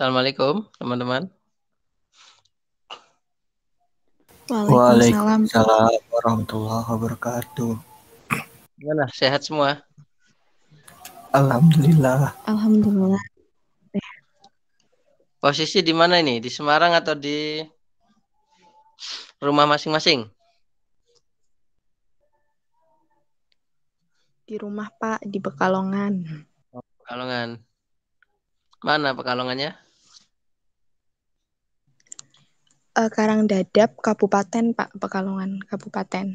Assalamualaikum, teman-teman. Waalaikumsalam. warahmatullahi wabarakatuh. Gimana? Sehat semua? Alhamdulillah. Alhamdulillah. Posisi di mana ini? Di Semarang atau di rumah masing-masing? Di rumah Pak, di Pekalongan. Pekalongan. Mana Pekalongannya? uh, eh, Dadap Kabupaten Pak Pekalongan, Kabupaten.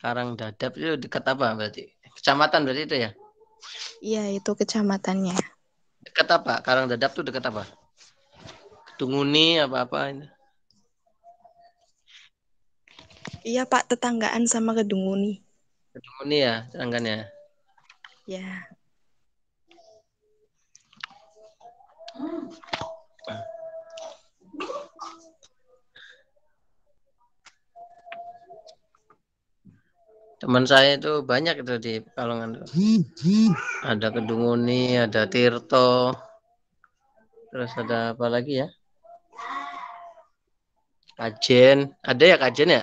Karang Dadap itu dekat apa berarti? Kecamatan berarti itu ya? Iya, itu kecamatannya. Dekat apa? Karang Dadap tuh dekat apa? Tunguni apa-apa ini? Iya Pak, tetanggaan sama Kedunguni. Kedunguni ya, tetangganya. Ya. Iya. teman saya itu banyak itu di Pekalongan ada Kedunguni ada Tirto terus ada apa lagi ya Kajen ada ya Kajen ya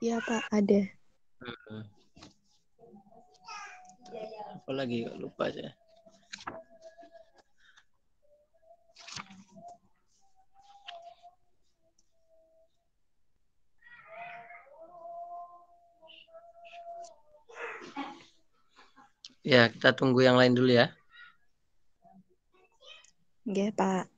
Iya Pak ada hmm. apa lagi lupa saya Ya, kita tunggu yang lain dulu ya. Iya, Pak.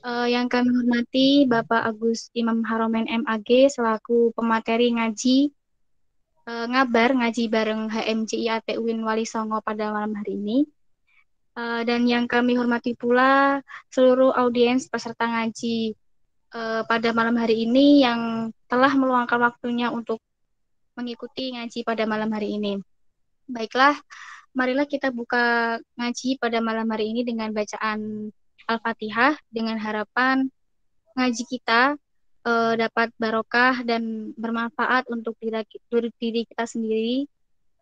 Uh, yang kami hormati Bapak Agus Imam Haromen MAG selaku pemateri ngaji uh, ngabar ngaji bareng HMJI AT UIN Wali Songo pada malam hari ini. Uh, dan yang kami hormati pula seluruh audiens peserta ngaji uh, pada malam hari ini yang telah meluangkan waktunya untuk mengikuti ngaji pada malam hari ini. Baiklah, marilah kita buka ngaji pada malam hari ini dengan bacaan Al-Fatihah dengan harapan ngaji kita e, dapat barokah dan bermanfaat untuk diri, diri kita sendiri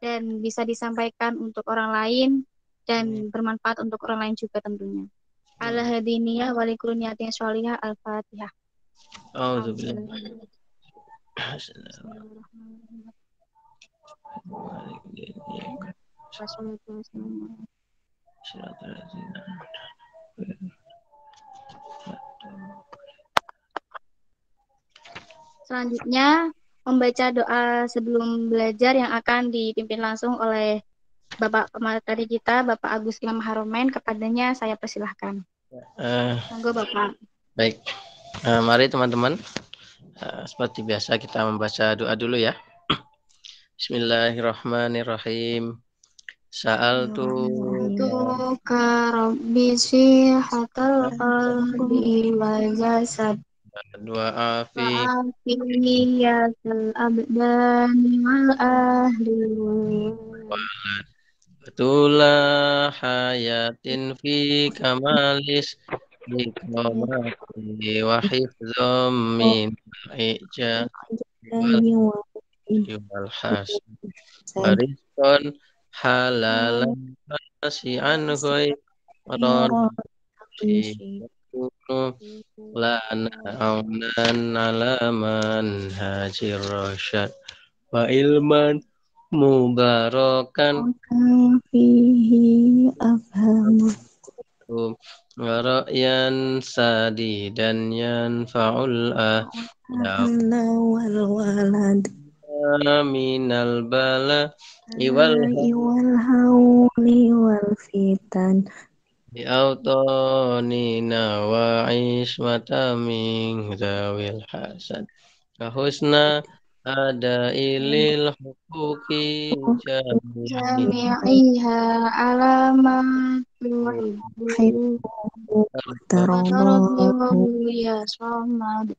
dan bisa disampaikan untuk orang lain dan bermanfaat untuk orang lain juga tentunya. Ala hadiniya walikul niyatin sholihah al-fatihah. warahmatullahi wabarakatuh. Selanjutnya, membaca doa sebelum belajar yang akan dipimpin langsung oleh Bapak pemateri kita, Bapak Agus Imam Haromen, kepadanya saya persilahkan. Uh, Bapak. Baik, uh, mari teman-teman. Uh, seperti biasa kita membaca doa dulu ya. Bismillahirrahmanirrahim. Sa'altu ka rabbi sihatal qalbi wal jasad wa afiyatal abdani wal ahli Betula hayatin fi kamalis Dikomati wa hifzom min ija Wal hasan Barizon halalan nasian ghairan la na'unan alaman hajir rasyad wa ilman mubarakan fihi afhamu Warayan sadidan yanfa'ul ahla wal walad minal bala iwal iwal hauli wal fitan bi autonina wa ismata min zawil hasad kahusna ada ilil hukuki jami'iha alamat yuhibbu tarabbu ya somad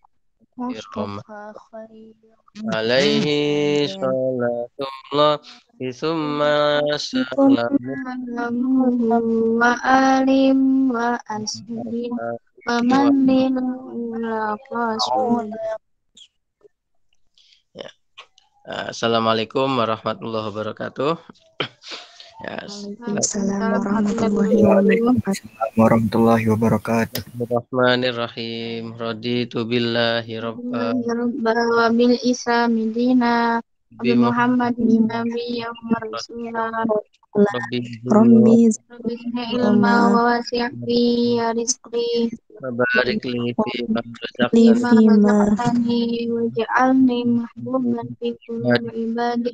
alaihi Assalamualaikum warahmatullahi wabarakatuh. Assalamualaikum warahmatullahi wabarakatuh. Bismillahirrahmanirrahim. Raditu billahi rabba. Wa bil islami dina. Bi Rabbi zidni ilma wa rizqi. Barik li fi ma wa ja'alni mahbuban fi ibadik.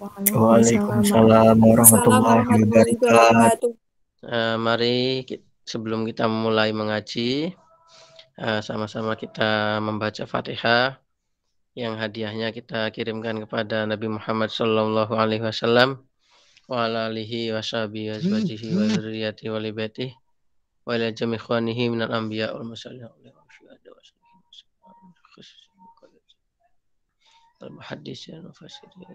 Waalaikumsalam warahmatullahi wabarakatuh. Eh, uh, mari sebelum kita mulai mengaji, eh, sama-sama uh, kita membaca Fatihah yang hadiahnya kita kirimkan kepada Nabi Muhammad Sallallahu Alaihi Wasallam wa ala alihi wa sahbihi wa azwajihi wa dzurriyyati wa libaiti wa ila jami ikhwanihi al anbiya wal mursalin wa syuhada wa sahibi wa khususin wa al muhaddisin wa ya, fasirin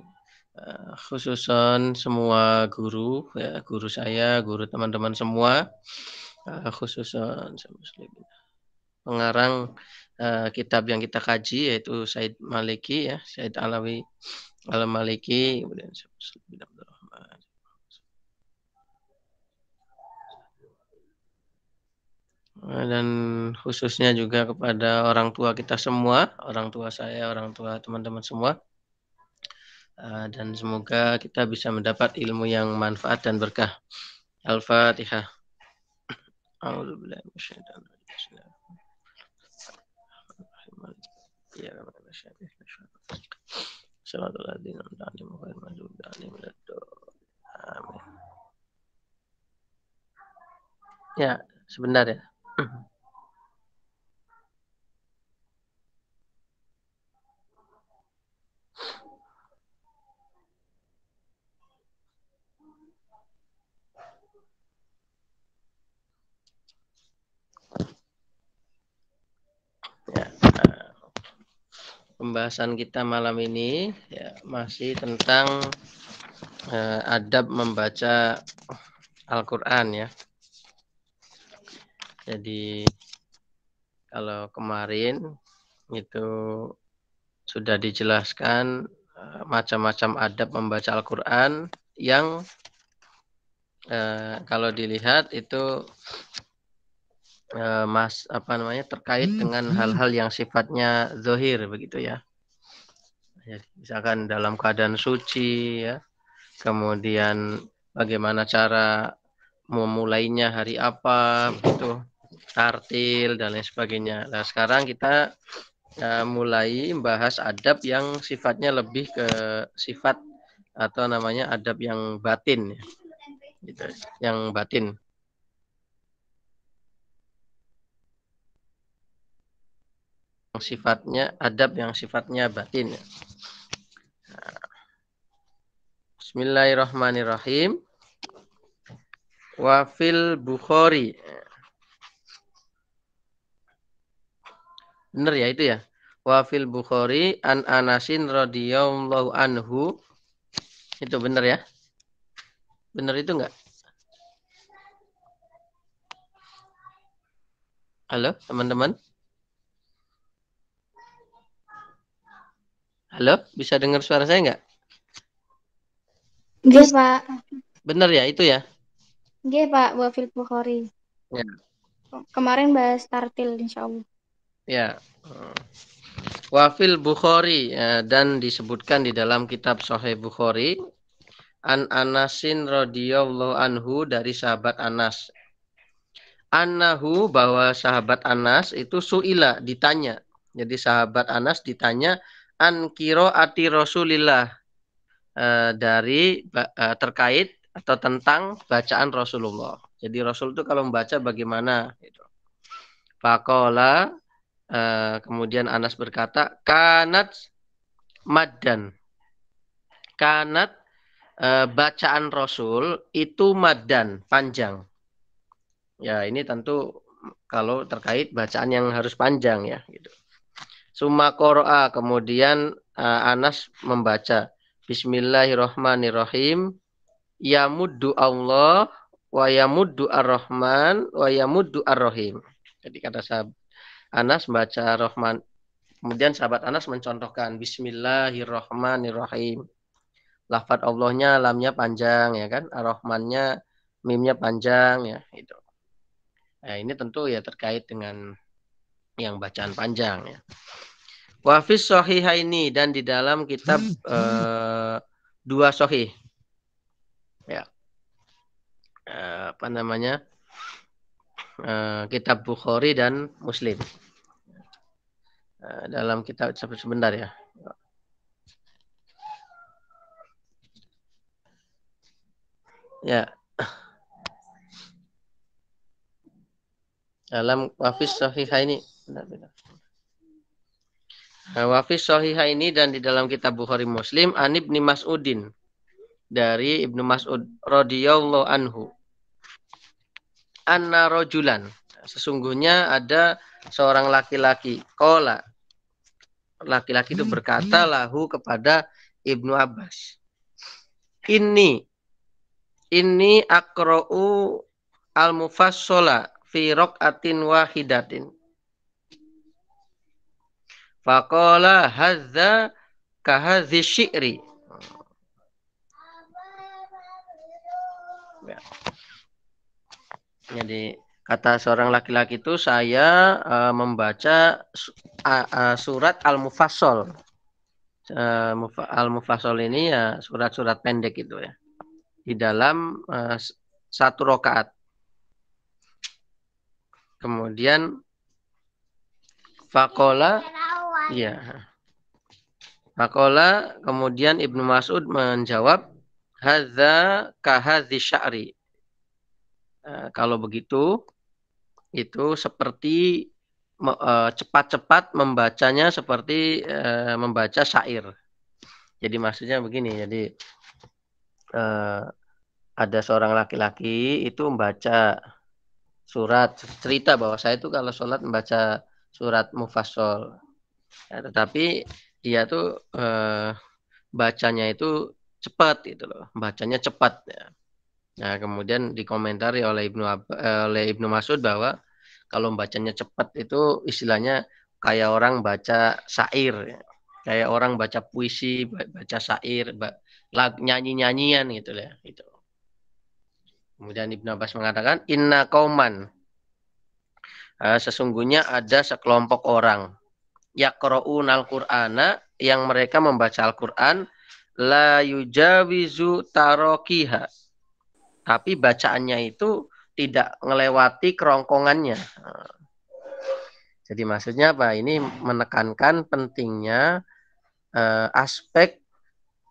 Eh, khususan semua guru ya guru saya guru teman-teman semua eh, khususan pengarang eh, kitab yang kita kaji yaitu Said Maliki ya Said Alawi Al Maliki kemudian dan khususnya juga kepada orang tua kita semua, orang tua saya, orang tua teman-teman semua Eh, dan semoga kita bisa mendapat ilmu yang manfaat dan berkah. Al-Fatihah. Ya, sebentar ya. pembahasan kita malam ini ya, masih tentang eh, adab membaca Al-Quran ya. Jadi kalau kemarin itu sudah dijelaskan eh, macam-macam adab membaca Al-Quran yang eh, kalau dilihat itu Eh, mas apa namanya terkait hmm, dengan hmm. hal-hal yang sifatnya zohir begitu ya. Jadi, ya, misalkan dalam keadaan suci ya, kemudian bagaimana cara memulainya hari apa begitu, tartil dan lain sebagainya. Nah sekarang kita Ya, mulai membahas adab yang sifatnya lebih ke sifat atau namanya adab yang batin, ya. gitu, yang batin. yang sifatnya adab yang sifatnya batin. Bismillahirrahmanirrahim. Wafil Bukhari. Bener ya itu ya. Wafil Bukhari an Anasin radhiyallahu anhu. Itu bener ya? Bener itu enggak? Halo, teman-teman. Halo, bisa dengar suara saya nggak? Iya, Pak. Benar ya, itu ya? Iya, Pak, Wafil Bukhari. Ya. Kemarin bahas tartil, insya Allah. Ya. Wafil Bukhari ya, dan disebutkan di dalam kitab Sahih Bukhari An Anasin radhiyallahu anhu dari sahabat Anas. Anahu bahwa sahabat Anas itu suila ditanya. Jadi sahabat Anas ditanya kiro ati Rasulillah e, dari e, terkait atau tentang bacaan Rasulullah. Jadi Rasul itu kalau membaca bagaimana gitu. Pakola e, eh, kemudian Anas berkata kanat madan. Kanat e, bacaan Rasul itu madan panjang. Ya, ini tentu kalau terkait bacaan yang harus panjang ya gitu. Suma kemudian uh, Anas membaca Bismillahirrahmanirrahim Yamuddu Allah wa yamuddu ar-Rahman wa yamuddu ar-Rahim. Jadi kata sahabat Anas membaca Rahman. Kemudian sahabat Anas mencontohkan Bismillahirrahmanirrahim. Lafat Allahnya lamnya panjang ya kan, ar-Rahmannya mimnya panjang ya itu. Nah, ini tentu ya terkait dengan yang bacaan panjang ya. Wafis sohiha ini dan di dalam kitab uh, dua sohi, Ya. Uh, apa namanya? Uh, kitab Bukhari dan Muslim. Uh, dalam kitab sebentar ya. Ya. Dalam wafis sohiha ini. Benar-benar. Nah, Wafis Sohiha ini dan di dalam kitab Bukhari Muslim An Ibni Mas'udin dari Ibnu Mas'ud radhiyallahu anhu. Anna rojulan. Sesungguhnya ada seorang laki-laki. Kola. Laki-laki itu berkata lahu kepada Ibnu Abbas. Ini. Ini akro'u al-mufassola fi rok'atin wahidatin Faqala hazza kahazi syi'ri. Ya. Jadi kata seorang laki-laki itu saya uh, membaca uh, uh, surat Al-Mufassal. Uh, Al-Mufassal ini ya surat-surat pendek itu ya. Di dalam uh, satu rokaat. Kemudian Fakola Iya. Makola kemudian Ibnu Mas'ud menjawab hadza hadzi sya'ri. Uh, kalau begitu itu seperti eh, cepat-cepat membacanya seperti uh, membaca syair. Jadi maksudnya begini, jadi ada seorang laki-laki itu membaca surat cerita bahwa saya itu kalau sholat membaca surat mufassal ya, tetapi dia tuh eh, bacanya itu cepat gitu loh bacanya cepat ya. nah kemudian dikomentari oleh ibnu eh, oleh ibnu Masud bahwa kalau bacanya cepat itu istilahnya kayak orang baca syair ya. kayak orang baca puisi baca syair lag nyanyi nyanyian gitu ya gitu kemudian ibnu Abbas mengatakan inna kauman eh, sesungguhnya ada sekelompok orang Yakroun al Qur'ana yang mereka membaca Al-Qur'an la yujawizu tarokiha. Tapi bacaannya itu tidak melewati kerongkongannya. Jadi maksudnya apa? Ini menekankan pentingnya eh, aspek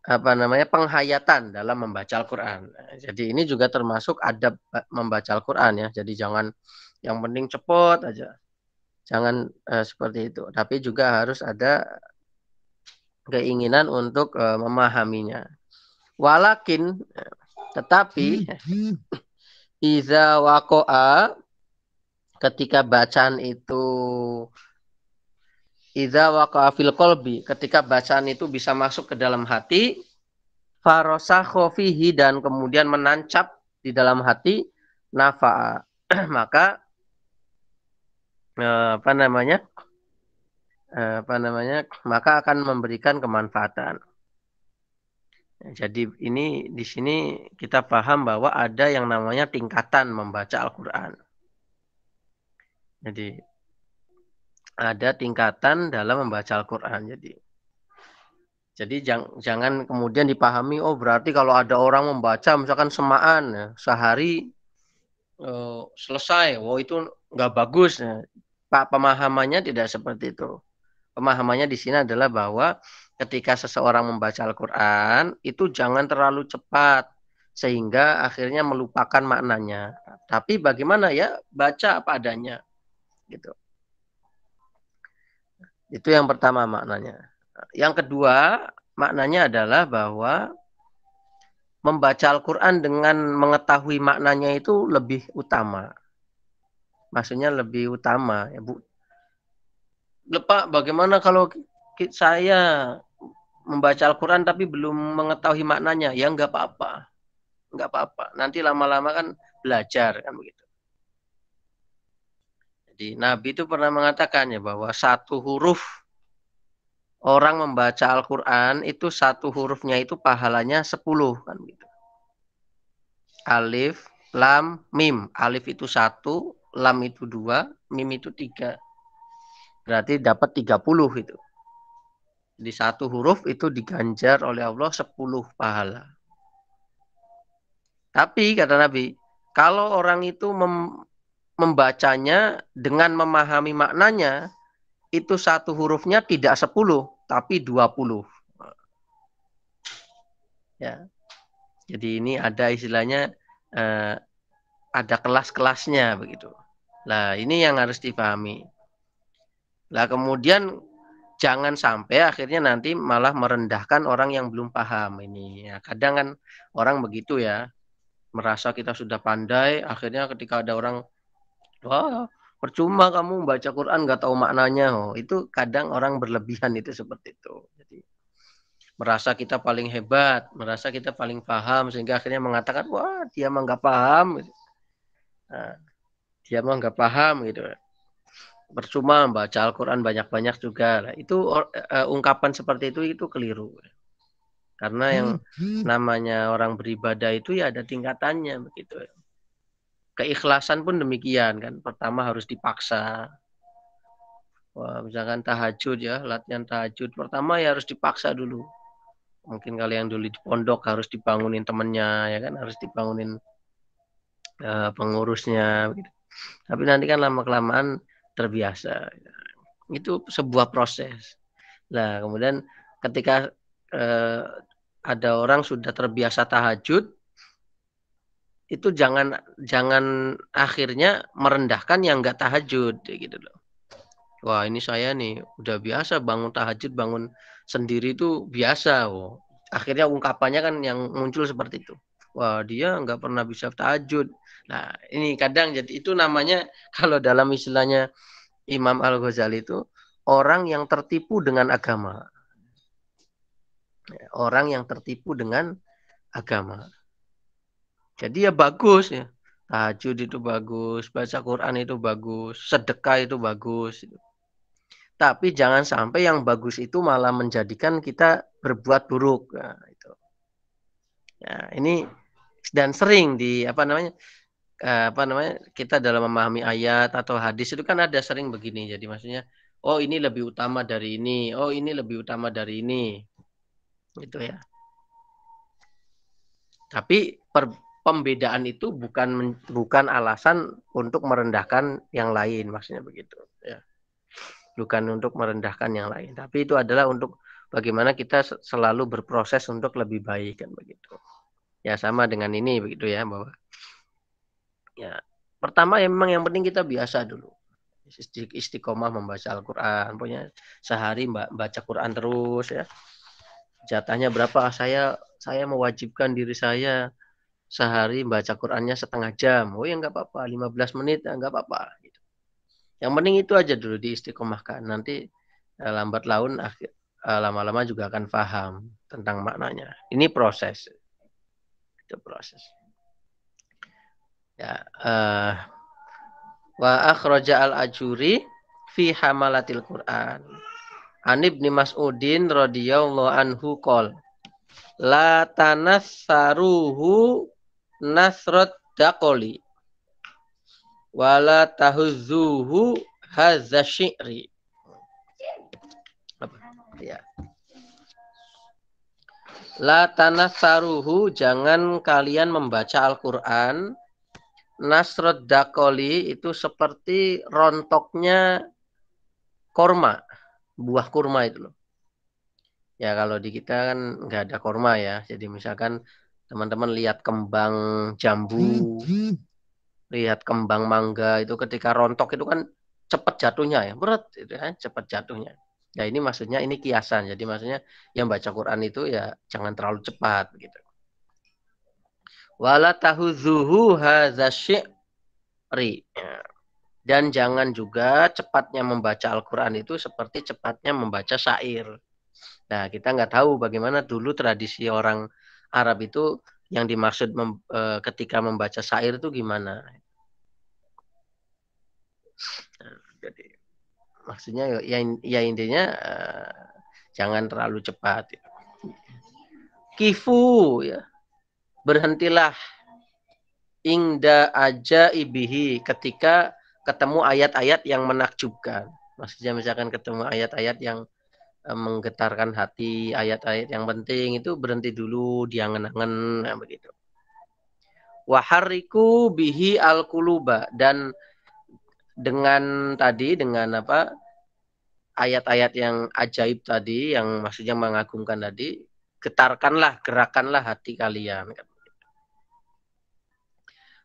apa namanya penghayatan dalam membaca Al-Qur'an. Jadi ini juga termasuk adab eh, membaca Al-Qur'an ya. Jadi jangan yang penting cepat aja. Jangan uh, seperti itu. Tapi juga harus ada keinginan untuk uh, memahaminya. Walakin, tetapi, iza wakoa ketika bacaan itu iza wakoa fil kolbi ketika bacaan itu bisa masuk ke dalam hati farosahovihi khofihi dan kemudian menancap di dalam hati nafa, maka Eh, apa namanya eh, apa namanya maka akan memberikan kemanfaatan. Jadi ini di sini kita paham bahwa ada yang namanya tingkatan membaca Al-Qur'an. Jadi ada tingkatan dalam membaca Al-Qur'an. Jadi jadi jang, jangan kemudian dipahami oh berarti kalau ada orang membaca misalkan semaan ya, sehari uh, selesai, wow oh, itu nggak bagus. Ya pak pemahamannya tidak seperti itu. Pemahamannya di sini adalah bahwa ketika seseorang membaca Al-Quran itu jangan terlalu cepat sehingga akhirnya melupakan maknanya. Tapi bagaimana ya baca apa adanya gitu. Itu yang pertama maknanya. Yang kedua maknanya adalah bahwa membaca Al-Quran dengan mengetahui maknanya itu lebih utama maksudnya lebih utama ya Bu. Lepak bagaimana kalau saya membaca Al-Quran tapi belum mengetahui maknanya? Ya nggak apa-apa, nggak apa-apa. Nanti lama-lama kan belajar kan begitu. Jadi Nabi itu pernah mengatakannya bahwa satu huruf orang membaca Al-Quran itu satu hurufnya itu pahalanya 10 kan begitu. Alif, lam, mim. Alif itu satu, lam itu dua, mim itu tiga. Berarti dapat tiga puluh itu. Di satu huruf itu diganjar oleh Allah sepuluh pahala. Tapi kata Nabi, kalau orang itu mem membacanya dengan memahami maknanya, itu satu hurufnya tidak sepuluh, tapi 20. Ya. Jadi ini ada istilahnya eh, ada kelas-kelasnya begitu. Nah, ini yang harus dipahami. Nah, kemudian jangan sampai akhirnya nanti malah merendahkan orang yang belum paham ini. Ya, kadang kan orang begitu ya, merasa kita sudah pandai, akhirnya ketika ada orang, wah percuma kamu baca Quran nggak tahu maknanya, oh itu kadang orang berlebihan itu seperti itu. Jadi merasa kita paling hebat, merasa kita paling paham sehingga akhirnya mengatakan wah dia mah nggak paham. Gitu. Nah, dia mah nggak paham gitu. Percuma baca Al-Quran banyak-banyak juga. Nah, itu uh, ungkapan seperti itu itu keliru. Karena yang hmm, hmm. namanya orang beribadah itu ya ada tingkatannya begitu. Keikhlasan pun demikian kan. Pertama harus dipaksa. Wah, misalkan tahajud ya, latihan tahajud. Pertama ya harus dipaksa dulu mungkin kalian dulu di pondok harus dibangunin temennya ya kan harus dibangunin Eh, pengurusnya gitu. tapi nanti kan lama kelamaan terbiasa itu sebuah proses lah. kemudian ketika eh, ada orang sudah terbiasa tahajud itu jangan jangan akhirnya merendahkan yang nggak tahajud gitu loh wah ini saya nih udah biasa bangun tahajud bangun sendiri itu biasa oh akhirnya ungkapannya kan yang muncul seperti itu wah dia nggak pernah bisa tahajud Nah, ini kadang jadi itu namanya kalau dalam istilahnya Imam Al-Ghazali itu orang yang tertipu dengan agama. Ya, orang yang tertipu dengan agama. Jadi ya bagus ya. Tahajud itu bagus, baca Quran itu bagus, sedekah itu bagus. Tapi jangan sampai yang bagus itu malah menjadikan kita berbuat buruk. Nah, itu. Nah, ini dan sering di apa namanya Eh, apa namanya kita dalam memahami ayat atau hadis itu kan ada sering begini jadi maksudnya oh ini lebih utama dari ini oh ini lebih utama dari ini gitu ya tapi per, pembedaan itu bukan bukan alasan untuk merendahkan yang lain maksudnya begitu ya bukan untuk merendahkan yang lain tapi itu adalah untuk bagaimana kita selalu berproses untuk lebih baik kan begitu ya sama dengan ini begitu ya bahwa ya pertama ya memang yang penting kita biasa dulu istiqomah membaca Al-Quran punya sehari baca Quran terus ya jatahnya berapa saya saya mewajibkan diri saya sehari baca Qurannya setengah jam oh ya nggak apa-apa 15 menit ya nggak apa-apa gitu. yang penting itu aja dulu di diistiqomahkan nanti eh, lambat laun akhir eh, lama-lama juga akan paham tentang maknanya ini proses itu proses ya uh, wa akhraja al ajuri fi hamalatil Quran An Ibni Mas'udin radhiyallahu anhu qol la tanassaruhu nasrat daqoli wala tahuzuhu hadza syi'ri ya la tanassaruhu jangan kalian membaca Al-Qur'an Nasrud Dakoli itu seperti rontoknya korma, buah kurma itu loh. Ya kalau di kita kan nggak ada korma ya. Jadi misalkan teman-teman lihat kembang jambu, lihat kembang mangga itu ketika rontok itu kan cepat jatuhnya ya, berat itu ya, cepat jatuhnya. Ya ini maksudnya ini kiasan. Jadi maksudnya yang baca Quran itu ya jangan terlalu cepat gitu. Wala tahuzuhu zuhu ya. Dan jangan juga cepatnya membaca Al-Quran itu seperti cepatnya membaca syair. Nah, kita nggak tahu bagaimana dulu tradisi orang Arab itu yang dimaksud mem, e, ketika membaca syair itu gimana. Nah, jadi maksudnya ya, ya intinya e, jangan terlalu cepat. Kifu ya berhentilah ingda aja ibihi ketika ketemu ayat-ayat yang menakjubkan. Maksudnya misalkan ketemu ayat-ayat yang eh, menggetarkan hati, ayat-ayat yang penting itu berhenti dulu, dia angen nah, begitu. Wahariku bihi al kuluba dan dengan tadi dengan apa ayat-ayat yang ajaib tadi yang maksudnya mengagumkan tadi getarkanlah gerakanlah hati kalian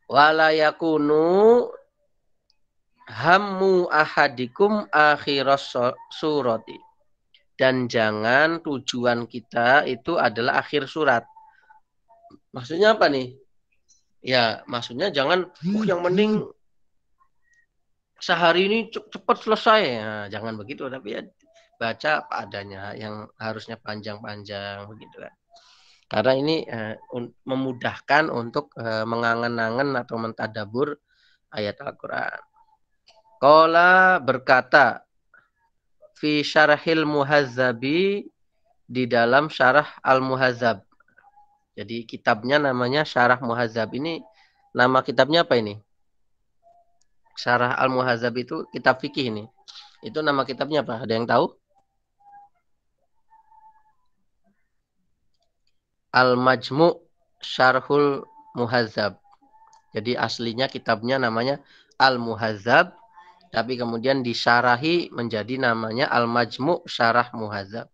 walayakunu yakunu hammu ahadikum akhiras surati. Dan jangan tujuan kita itu adalah akhir surat. Maksudnya apa nih? Ya, maksudnya jangan oh yang mending sehari ini cepat selesai. ya. jangan begitu tapi ya baca apa adanya yang harusnya panjang-panjang begitu kan. Karena ini eh, memudahkan untuk uh, mengangen-angen atau mentadabur ayat Al-Quran. Kola berkata, fi syarahil muhazzabi di dalam syarah al muhazab Jadi kitabnya namanya Syarah al-Muhazab Ini nama kitabnya apa ini? Syarah al-muhazzab itu kitab fikih ini. Itu nama kitabnya apa? Ada yang tahu? Al-Majmu' Syarhul Muhazzab. Jadi aslinya kitabnya namanya Al-Muhazzab tapi kemudian disyarahi menjadi namanya Al-Majmu' Syarah Muhazzab.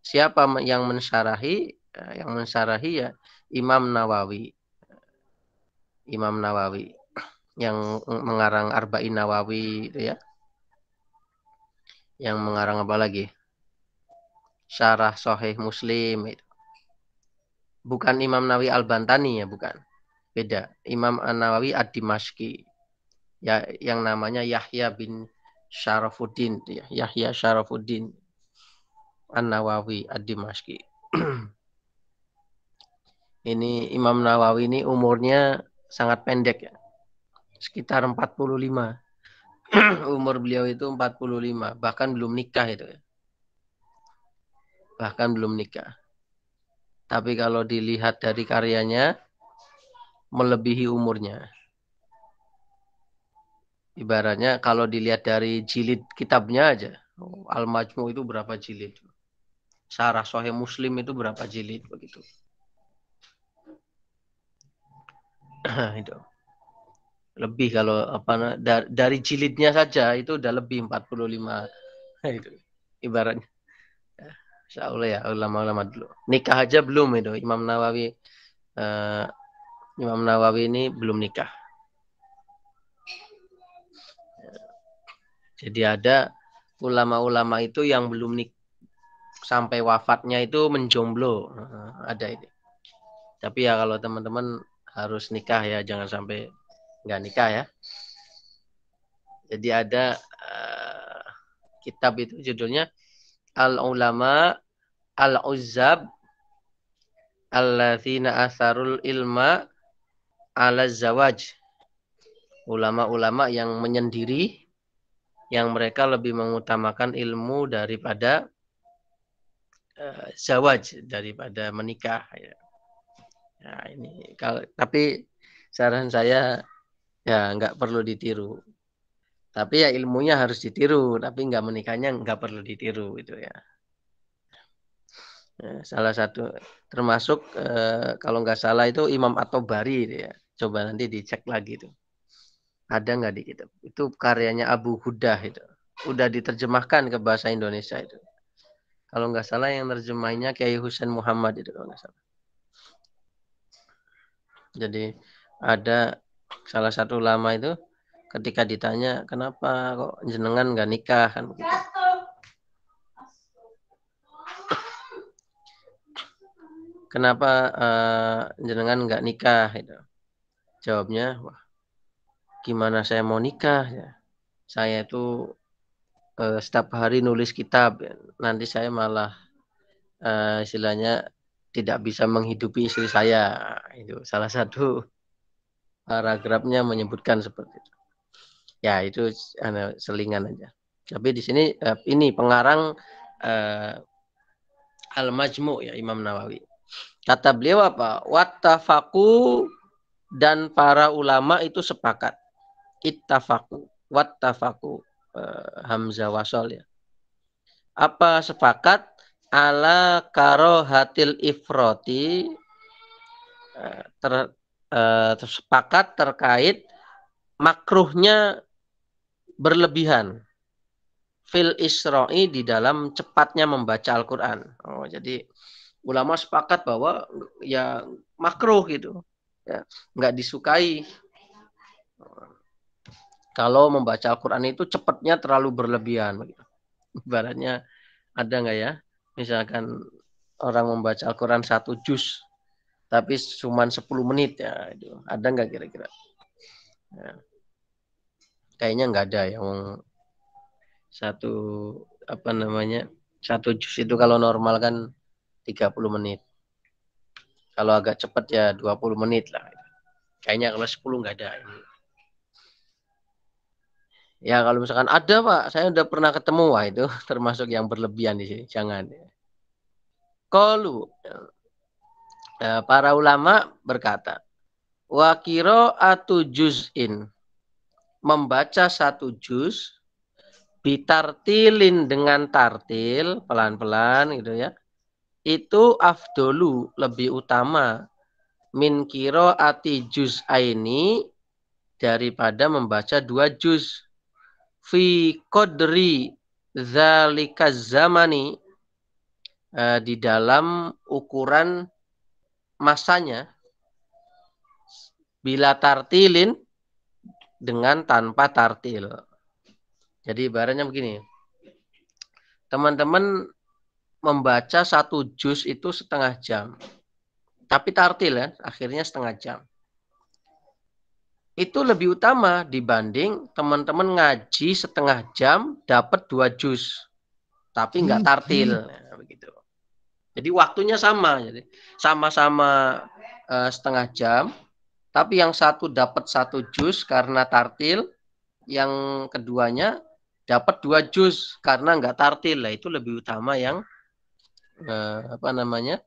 Siapa yang mensyarahi? Eh, yang mensyarahi ya Imam Nawawi. Imam Nawawi yang mengarang Arba'in Nawawi itu ya. Yang mengarang apa lagi? Syarah Sahih Muslim itu bukan Imam Nawawi Al-Bantani ya, bukan. Beda. Imam An-Nawawi Ad-Dimashqi. Ya, yang namanya Yahya bin Syarafuddin ya. Yahya Syarafuddin An-Nawawi Ad-Dimashqi. ini Imam Nawawi ini umurnya sangat pendek ya. Sekitar 45. Umur beliau itu 45, bahkan belum nikah itu ya. Bahkan belum nikah tapi kalau dilihat dari karyanya melebihi umurnya. Ibaratnya kalau dilihat dari jilid kitabnya aja, Al-Majmu itu berapa jilid? Sarah Sohe Muslim itu berapa jilid begitu? itu lebih kalau apa dari jilidnya saja itu udah lebih 45 itu ibaratnya Insya Allah ya ulama-ulama dulu. Nikah aja belum itu Imam Nawawi. Uh, Imam Nawawi ini belum nikah. Jadi ada ulama-ulama itu yang belum nikah sampai wafatnya itu menjomblo ada ini. Tapi ya kalau teman-teman harus nikah ya jangan sampai nggak nikah ya. Jadi ada uh, kitab itu judulnya al-ulama, al uzab alladzina asarul ilma ala zawaj. Ulama-ulama yang menyendiri, yang mereka lebih mengutamakan ilmu daripada uh, zawaj, daripada menikah. Ya. Nah, ini kalau tapi saran saya ya nggak perlu ditiru tapi ya ilmunya harus ditiru, tapi nggak menikahnya nggak perlu ditiru gitu ya. ya salah satu termasuk e, kalau nggak salah itu Imam atau Bari ya. Coba nanti dicek lagi itu. Ada nggak di kitab? Itu karyanya Abu Hudah itu. Udah diterjemahkan ke bahasa Indonesia itu. Kalau nggak salah yang terjemahnya Kiai Husain Muhammad itu kalau nggak salah. Jadi ada salah satu ulama itu ketika ditanya kenapa kok jenengan nggak nikah kan begitu. Kenapa uh, jenengan nggak nikah? Itu. Jawabnya, wah, gimana saya mau nikah? Ya. Saya itu uh, setiap hari nulis kitab, ya. nanti saya malah uh, istilahnya tidak bisa menghidupi istri saya. Itu salah satu paragrafnya menyebutkan seperti itu ya itu uh, selingan aja tapi di sini uh, ini pengarang uh, eh, al majmu ya Imam Nawawi kata beliau apa watafaku dan para ulama itu sepakat ittafaku watafaku uh, eh, hamzah wasol ya apa sepakat ala karohatil ifroti ter, uh, sepakat terkait makruhnya berlebihan fil isra'i di dalam cepatnya membaca Al-Qur'an. Oh, jadi ulama sepakat bahwa ya makruh gitu. Ya, nggak disukai kalau membaca Al-Qur'an itu cepatnya terlalu berlebihan begitu. Ibaratnya ada nggak ya? Misalkan orang membaca Al-Qur'an satu juz tapi cuma 10 menit ya itu. Ada nggak kira-kira? Ya kayaknya nggak ada yang satu apa namanya satu jus itu kalau normal kan 30 menit kalau agak cepat ya 20 menit lah kayaknya kalau 10 nggak ada ini ya kalau misalkan ada pak saya udah pernah ketemu wah itu termasuk yang berlebihan di sini jangan Kalau eh, para ulama berkata wakiro atu juz'in membaca satu juz bitartilin dengan tartil pelan-pelan gitu ya itu afdolu lebih utama min kiro ati juz aini daripada membaca dua juz fi kodri zalika zamani e, di dalam ukuran masanya bila tartilin dengan tanpa tartil. Jadi ibaratnya begini. Teman-teman membaca satu jus itu setengah jam. Tapi tartil ya, akhirnya setengah jam. Itu lebih utama dibanding teman-teman ngaji setengah jam dapat dua jus, Tapi nggak tartil. Hmm. Ya, begitu. Jadi waktunya sama. Jadi sama-sama uh, setengah jam, tapi yang satu dapat satu jus karena tartil, yang keduanya dapat dua jus karena nggak tartil lah itu lebih utama yang eh, apa namanya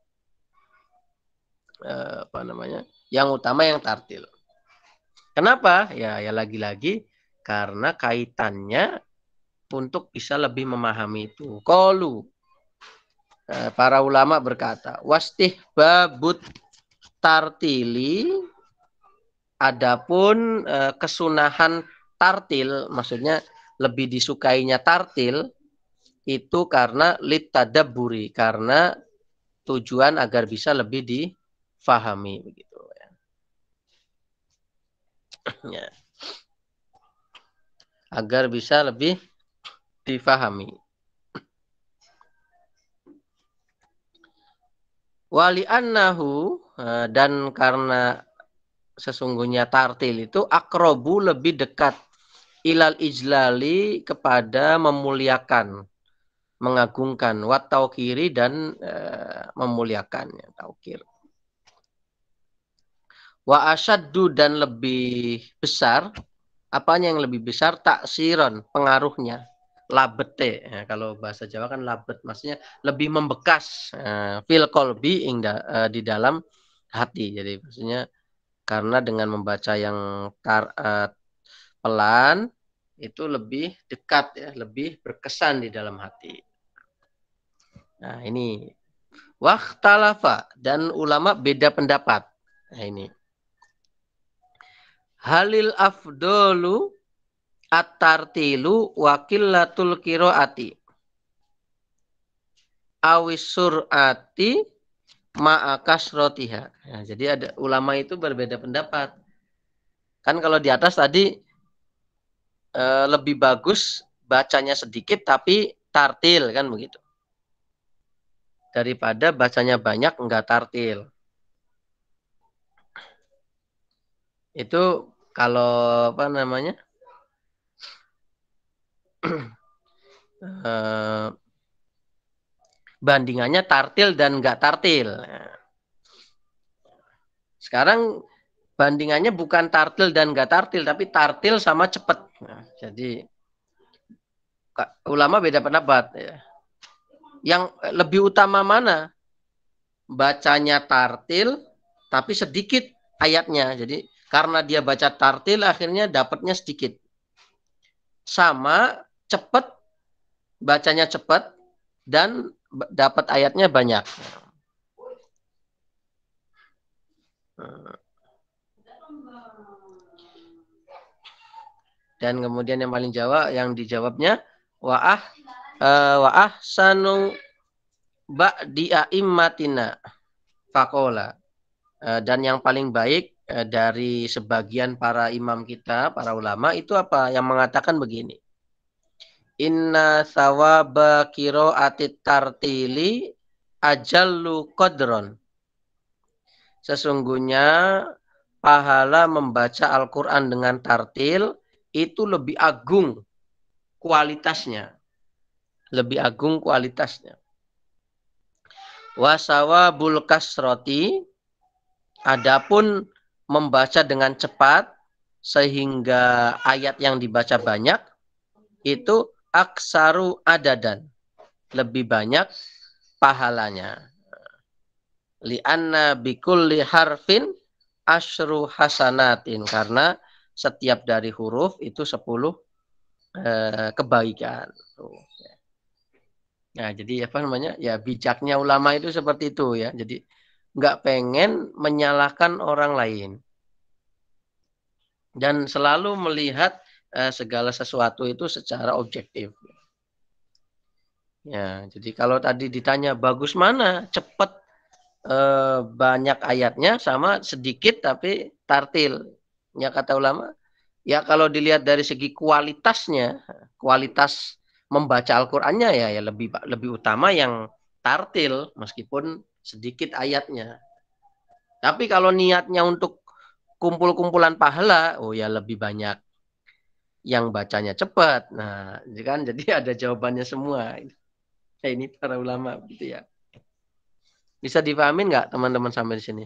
eh, apa namanya yang utama yang tartil. Kenapa? Ya ya lagi-lagi karena kaitannya untuk bisa lebih memahami itu. Kolu eh, para ulama berkata wastih babut tartili Adapun eh, kesunahan tartil, maksudnya lebih disukainya tartil itu karena litadaburi, karena tujuan agar bisa lebih difahami begitu ya. ya. Agar bisa lebih difahami. Wali annahu eh, dan karena sesungguhnya tartil itu akrobu lebih dekat ilal ijlali kepada memuliakan mengagungkan wat kiri dan e, eh, ya, taukir wa asyaddu dan lebih besar apanya yang lebih besar taksiron pengaruhnya labete ya, kalau bahasa Jawa kan labet maksudnya lebih membekas eh, fil kolbi ing da, eh, di dalam hati jadi maksudnya karena dengan membaca yang tar, uh, pelan itu lebih dekat ya, lebih berkesan di dalam hati. Nah, ini waktalafa dan ulama beda pendapat. Nah, ini. Halil afdolu at-tartilu wakilatul kiroati Awisurati. ati ma'akas rotiha. Ya, nah, jadi ada ulama itu berbeda pendapat. Kan kalau di atas tadi e, lebih bagus bacanya sedikit tapi tartil kan begitu. Daripada bacanya banyak enggak tartil. Itu kalau apa namanya? e, bandingannya tartil dan nggak tartil. Sekarang bandingannya bukan tartil dan nggak tartil, tapi tartil sama cepat. Nah, jadi ulama beda pendapat. Ya. Yang lebih utama mana? Bacanya tartil, tapi sedikit ayatnya. Jadi karena dia baca tartil, akhirnya dapatnya sedikit. Sama cepat, bacanya cepat, dan dapat ayatnya banyak. Eh. Dan kemudian yang paling jawab yang dijawabnya wa'ah uh, wa'ah sanu dia imatina fakola. Uh, eh, dan yang paling baik uh, dari sebagian para imam kita, para ulama itu apa? Yang mengatakan begini inna sawaba atit tartili ajallu kodron. Sesungguhnya pahala membaca Al-Qur'an dengan tartil itu lebih agung kualitasnya. Lebih agung kualitasnya. Wasawa bulkas roti. adapun membaca dengan cepat sehingga ayat yang dibaca banyak itu aksaru adadan. Lebih banyak pahalanya. Lianna bikulli harfin asyru hasanatin. Karena setiap dari huruf itu 10 eh, kebaikan. Ya. Nah, jadi apa namanya? Ya bijaknya ulama itu seperti itu ya. Jadi nggak pengen menyalahkan orang lain dan selalu melihat Eh, segala sesuatu itu secara objektif. Ya, jadi kalau tadi ditanya bagus mana, cepat eh, banyak ayatnya sama sedikit tapi tartil. Ya kata ulama, ya kalau dilihat dari segi kualitasnya, kualitas membaca Al-Qur'annya ya ya lebih lebih utama yang tartil meskipun sedikit ayatnya. Tapi kalau niatnya untuk kumpul-kumpulan pahala, oh ya lebih banyak yang bacanya cepat. Nah, ya kan jadi ada jawabannya semua. Nah, ini para ulama gitu ya. Bisa dipahami nggak teman-teman sampai di sini?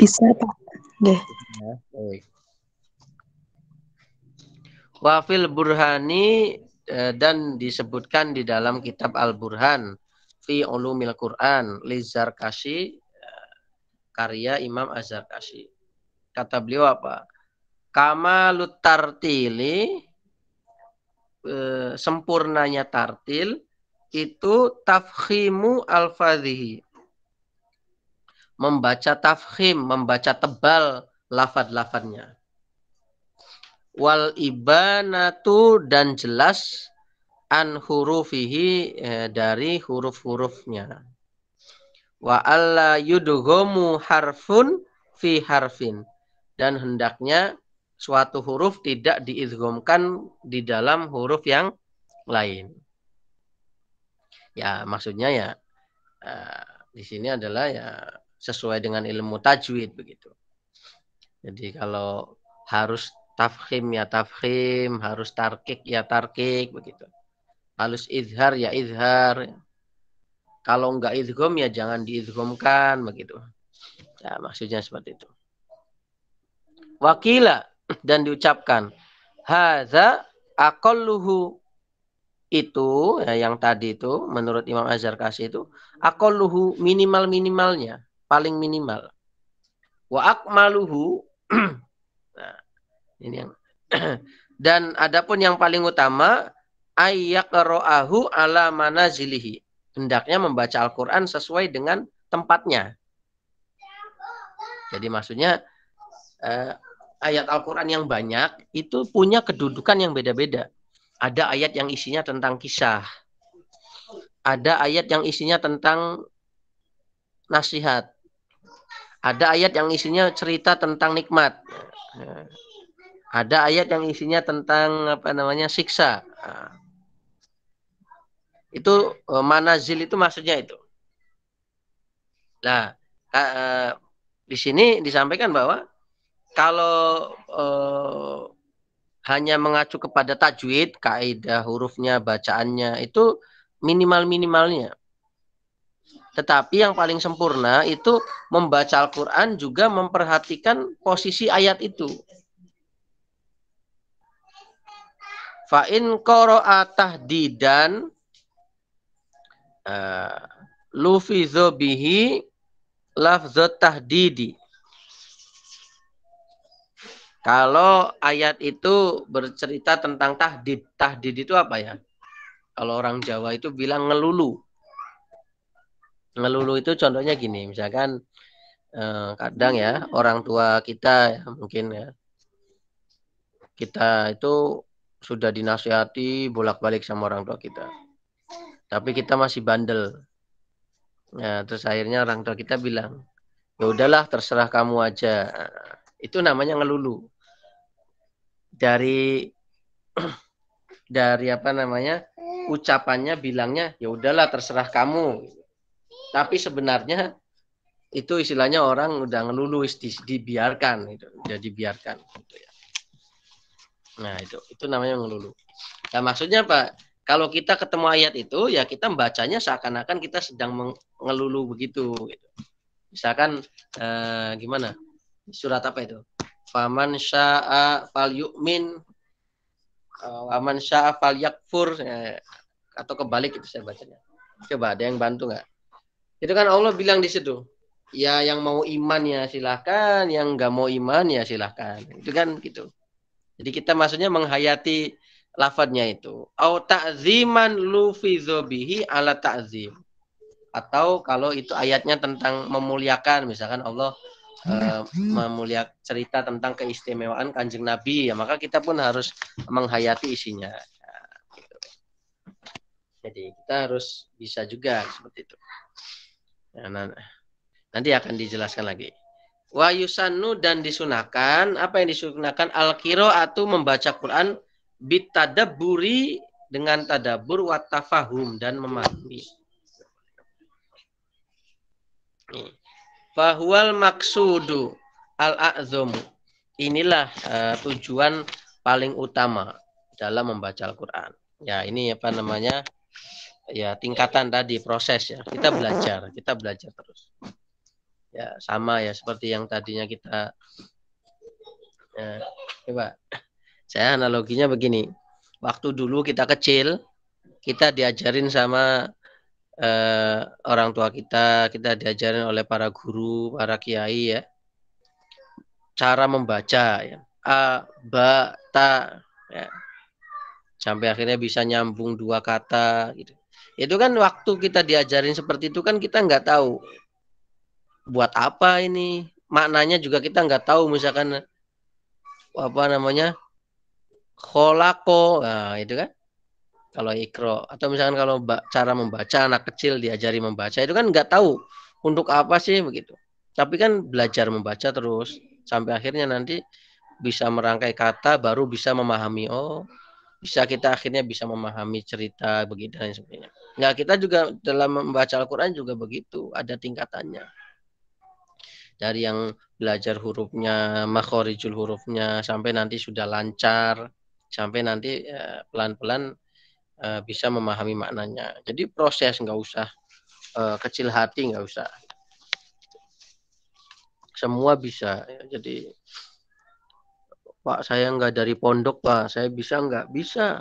Bisa, Pak. Yeah. Wafil Burhani eh, dan disebutkan di dalam kitab Al-Burhan fi ulumil Quran Lizar Kasih eh, karya Imam Azhar Kasih. Kata beliau apa? kamalut tartili eh, sempurnanya tartil itu tafhimu alfadhihi membaca tafhim membaca tebal lafad-lafadnya wal ibanatu dan jelas an hurufihi eh, dari huruf-hurufnya wa alla yudhomu harfun fi harfin dan hendaknya suatu huruf tidak diidghamkan di dalam huruf yang lain. Ya, maksudnya ya uh, di sini adalah ya sesuai dengan ilmu tajwid begitu. Jadi kalau harus tafkhim ya tafkhim, harus tarkik ya tarkik begitu. Harus izhar ya izhar. Kalau enggak idgham ya jangan diidghamkan begitu. Ya, maksudnya seperti itu. Wakila dan diucapkan haza akolluhu itu ya, yang tadi itu menurut Imam Azhar kasih itu akolluhu minimal minimalnya paling minimal wa akmaluhu nah, ini yang dan adapun yang paling utama ayak roahu ala mana zilihi hendaknya membaca Al-Qur'an sesuai dengan tempatnya jadi maksudnya eh, ayat Al-Quran yang banyak itu punya kedudukan yang beda-beda. Ada ayat yang isinya tentang kisah. Ada ayat yang isinya tentang nasihat. Ada ayat yang isinya cerita tentang nikmat. Ada ayat yang isinya tentang apa namanya siksa. Itu eh, manazil itu maksudnya itu. Nah, eh, di sini disampaikan bahwa kalau uh, hanya mengacu kepada tajwid, kaidah hurufnya, bacaannya itu minimal-minimalnya. Tetapi yang paling sempurna itu membaca Al-Qur'an juga memperhatikan posisi ayat itu. in qara'a didan eh, lufizo bihi lafzat tahdidi kalau ayat itu bercerita tentang tahdid. Tahdid itu apa ya? Kalau orang Jawa itu bilang ngelulu. Ngelulu itu contohnya gini, misalkan eh, kadang ya orang tua kita ya, mungkin ya kita itu sudah dinasihati bolak-balik sama orang tua kita. Tapi kita masih bandel. Nah, terus akhirnya orang tua kita bilang, "Ya udahlah, terserah kamu aja." Itu namanya ngelulu. Dari dari apa namanya? ucapannya bilangnya ya udahlah terserah kamu. Tapi sebenarnya itu istilahnya orang udah ngelulu di, dibiarkan itu jadi biarkan gitu ya. Nah, itu itu namanya ngelulu. Nah, maksudnya Pak, kalau kita ketemu ayat itu ya kita membacanya seakan-akan kita sedang mengelulu begitu gitu. Misalkan eh, gimana? surat apa itu? Faman sya'a fal yu'min Faman sya'a fal yakfur ya, atau kebalik itu saya bacanya. Coba ada yang bantu nggak? Itu kan Allah bilang di situ. Ya yang mau iman ya silahkan, yang nggak mau iman ya silahkan. Itu kan gitu. Jadi kita maksudnya menghayati lafadznya itu. Au ta'ziman lufizobihi ala ta'zim. Atau kalau itu ayatnya tentang memuliakan. Misalkan Allah Eh, hmm. memuliakan cerita tentang keistimewaan kanjeng Nabi ya maka kita pun harus menghayati isinya ya, gitu. jadi kita harus bisa juga seperti itu ya, nah, nanti akan dijelaskan lagi wayusanu dan disunahkan apa yang disunahkan al atau membaca Quran bitadaburi dengan tadabur watafahum dan memahami. Fahual maksudu al-a'zum. Inilah uh, tujuan paling utama dalam membaca Al-Quran. Ya, ini apa namanya? Ya, tingkatan tadi proses ya. Kita belajar, kita belajar terus. Ya, sama ya seperti yang tadinya kita ya, coba. Saya analoginya begini. Waktu dulu kita kecil, kita diajarin sama uh, orang tua kita, kita diajarin oleh para guru, para kiai ya. Cara membaca ya. A, ba, ta ya. Sampai akhirnya bisa nyambung dua kata gitu. Itu kan waktu kita diajarin seperti itu kan kita nggak tahu buat apa ini. Maknanya juga kita nggak tahu misalkan apa namanya? Kolako, nah, itu kan kalau ikro atau misalkan kalau cara membaca anak kecil diajari membaca itu kan nggak tahu untuk apa sih begitu tapi kan belajar membaca terus sampai akhirnya nanti bisa merangkai kata baru bisa memahami oh bisa kita akhirnya bisa memahami cerita begitu dan sebagainya. Nah kita juga dalam membaca Al-Quran juga begitu ada tingkatannya dari yang belajar hurufnya makhorijul hurufnya sampai nanti sudah lancar sampai nanti eh, pelan-pelan eh, uh, bisa memahami maknanya. Jadi proses nggak usah uh, kecil hati nggak usah. Semua bisa. Jadi Pak saya nggak dari pondok Pak, saya bisa nggak bisa,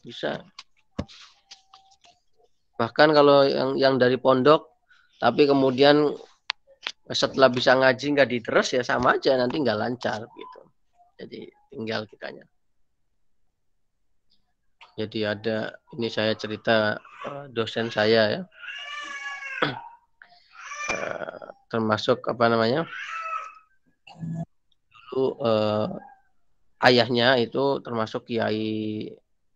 bisa. Bahkan kalau yang yang dari pondok tapi kemudian setelah bisa ngaji nggak diterus ya sama aja nanti nggak lancar gitu. Jadi tinggal kitanya. Jadi ada ini saya cerita eh, dosen saya ya. Eh, termasuk apa namanya? itu eh, ayahnya itu termasuk kiai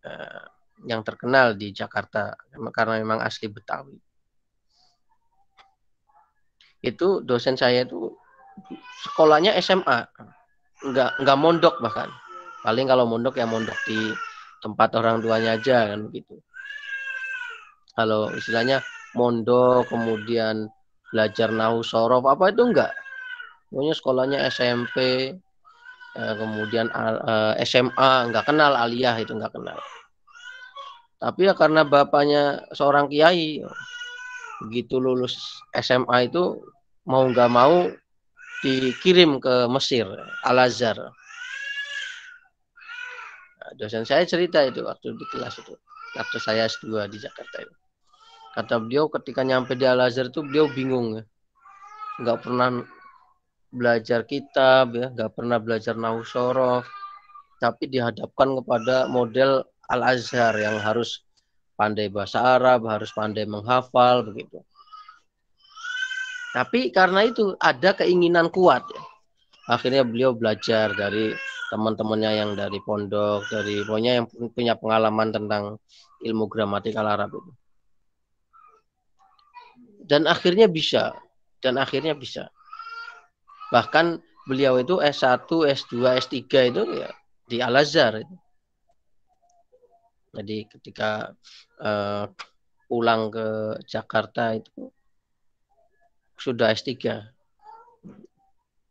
eh, yang terkenal di Jakarta karena memang asli Betawi. Itu dosen saya itu sekolahnya SMA. nggak enggak mondok bahkan. Paling kalau mondok ya mondok di tempat orang tuanya aja kan begitu. Kalau istilahnya mondo, kemudian belajar nahu sorof apa itu enggak. Pokoknya sekolahnya SMP eh, kemudian eh, SMA enggak kenal aliyah itu enggak kenal. Tapi ya karena bapaknya seorang kiai begitu lulus SMA itu mau enggak mau dikirim ke Mesir Al Azhar dosen saya cerita itu waktu di kelas itu waktu saya S2 di Jakarta itu kata beliau ketika nyampe di Al Azhar itu beliau bingung ya nggak pernah belajar kitab ya nggak pernah belajar nausorof tapi dihadapkan kepada model Al Azhar yang harus pandai bahasa Arab harus pandai menghafal begitu tapi karena itu ada keinginan kuat ya. akhirnya beliau belajar dari teman-temannya yang dari pondok, dari pokoknya yang punya pengalaman tentang ilmu gramatikal Arab itu. Dan akhirnya bisa, dan akhirnya bisa. Bahkan beliau itu S1, S2, S3 itu ya di Al-Azhar Jadi ketika uh, pulang ke Jakarta itu sudah S3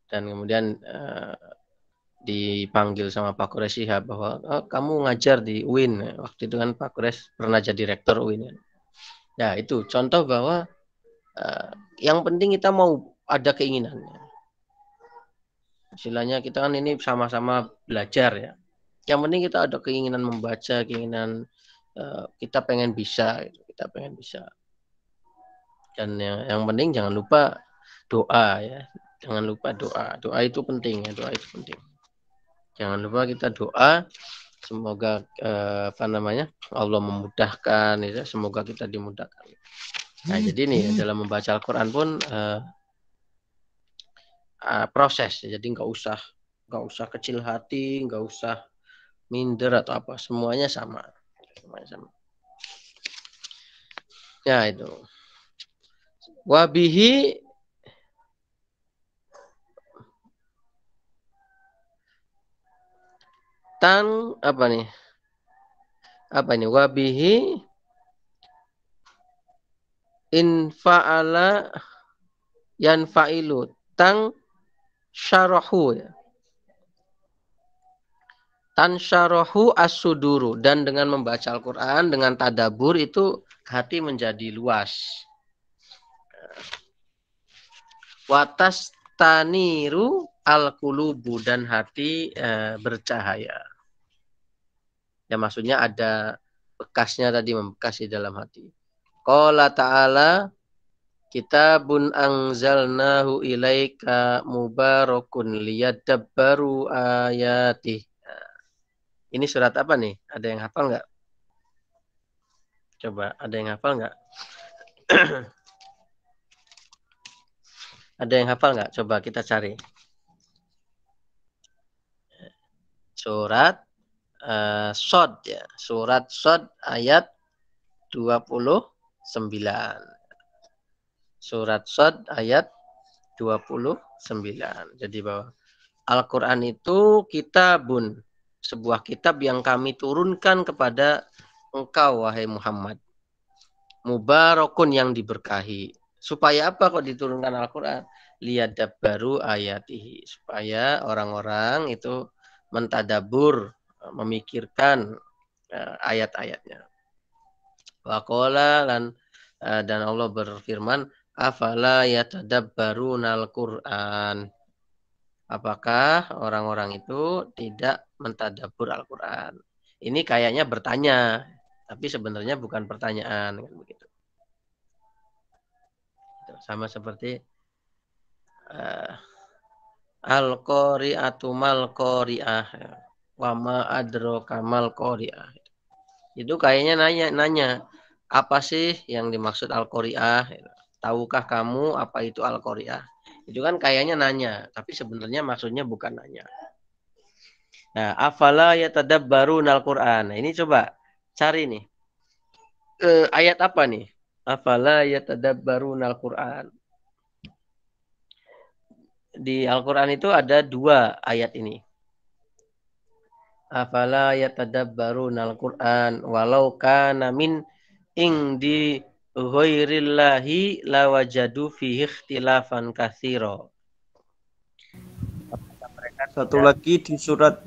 dan kemudian eh, dipanggil sama Pak Kures bahwa oh, kamu ngajar di UIN waktu itu kan Pak Kores pernah jadi rektor UIN ya. Nah itu contoh bahwa uh, yang penting kita mau ada keinginannya. Istilahnya kita kan ini sama-sama belajar ya. Yang penting kita ada keinginan membaca, keinginan uh, kita pengen bisa, kita pengen bisa. Dan yang, yang penting jangan lupa doa ya, jangan lupa doa. Doa itu penting ya, doa itu penting. Jangan lupa kita doa semoga eh, apa namanya Allah memudahkan ya semoga kita dimudahkan nah jadi nih hmm. dalam membaca Al-Quran pun eh, ah, proses jadi nggak usah nggak usah kecil hati nggak usah minder atau apa semuanya sama semuanya sama ya itu wabihi tentang apa nih? Apa ini? Wabihi infa'ala yanfa'ilu tang syarahu ya. Tan syarahu as-suduru dan dengan membaca Al-Qur'an dengan tadabur itu hati menjadi luas. Watas taniru al kulubu dan hati e, bercahaya. Ya maksudnya ada bekasnya tadi membekas di dalam hati. Qala ta'ala kitabun anzalnahu ilaika mubarakun liyadabbaru ayatih. Nah, ini surat apa nih? Ada yang hafal nggak? Coba, ada yang hafal nggak? ada yang hafal nggak? Coba kita cari. Surat uh, Sod ya, surat Sod ayat 29. Surat Sod ayat 29. Jadi bahwa Al-Qur'an itu kitabun, sebuah kitab yang kami turunkan kepada engkau wahai Muhammad. Mubarakun yang diberkahi. Supaya apa kok diturunkan Al-Qur'an? Liadab baru ayatihi. Supaya orang-orang itu mentadabur Eh, memikirkan uh, ayat-ayatnya. Wakola dan uh, eh, dan Allah berfirman, afala tadab baru quran Apakah orang-orang itu tidak mentadabur Al-Qur'an? Ini kayaknya bertanya, tapi sebenarnya bukan pertanyaan kan begitu. Gitu, sama seperti uh, al-qari'atu mal-qari'ah wama adro kamal koriah itu kayaknya nanya nanya apa sih yang dimaksud al koriah tahukah kamu apa itu al koriah itu kan kayaknya nanya tapi sebenarnya maksudnya bukan nanya nah afala ya baru al Quran nah, ini coba cari nih eh, ayat apa nih afala ya baru al Quran di Al-Quran itu ada dua ayat ini afala yatadabbarunal Qur'an walau kana min indi ghairillahi lawajadu fihi ikhtilafan katsira. Satu lagi di surat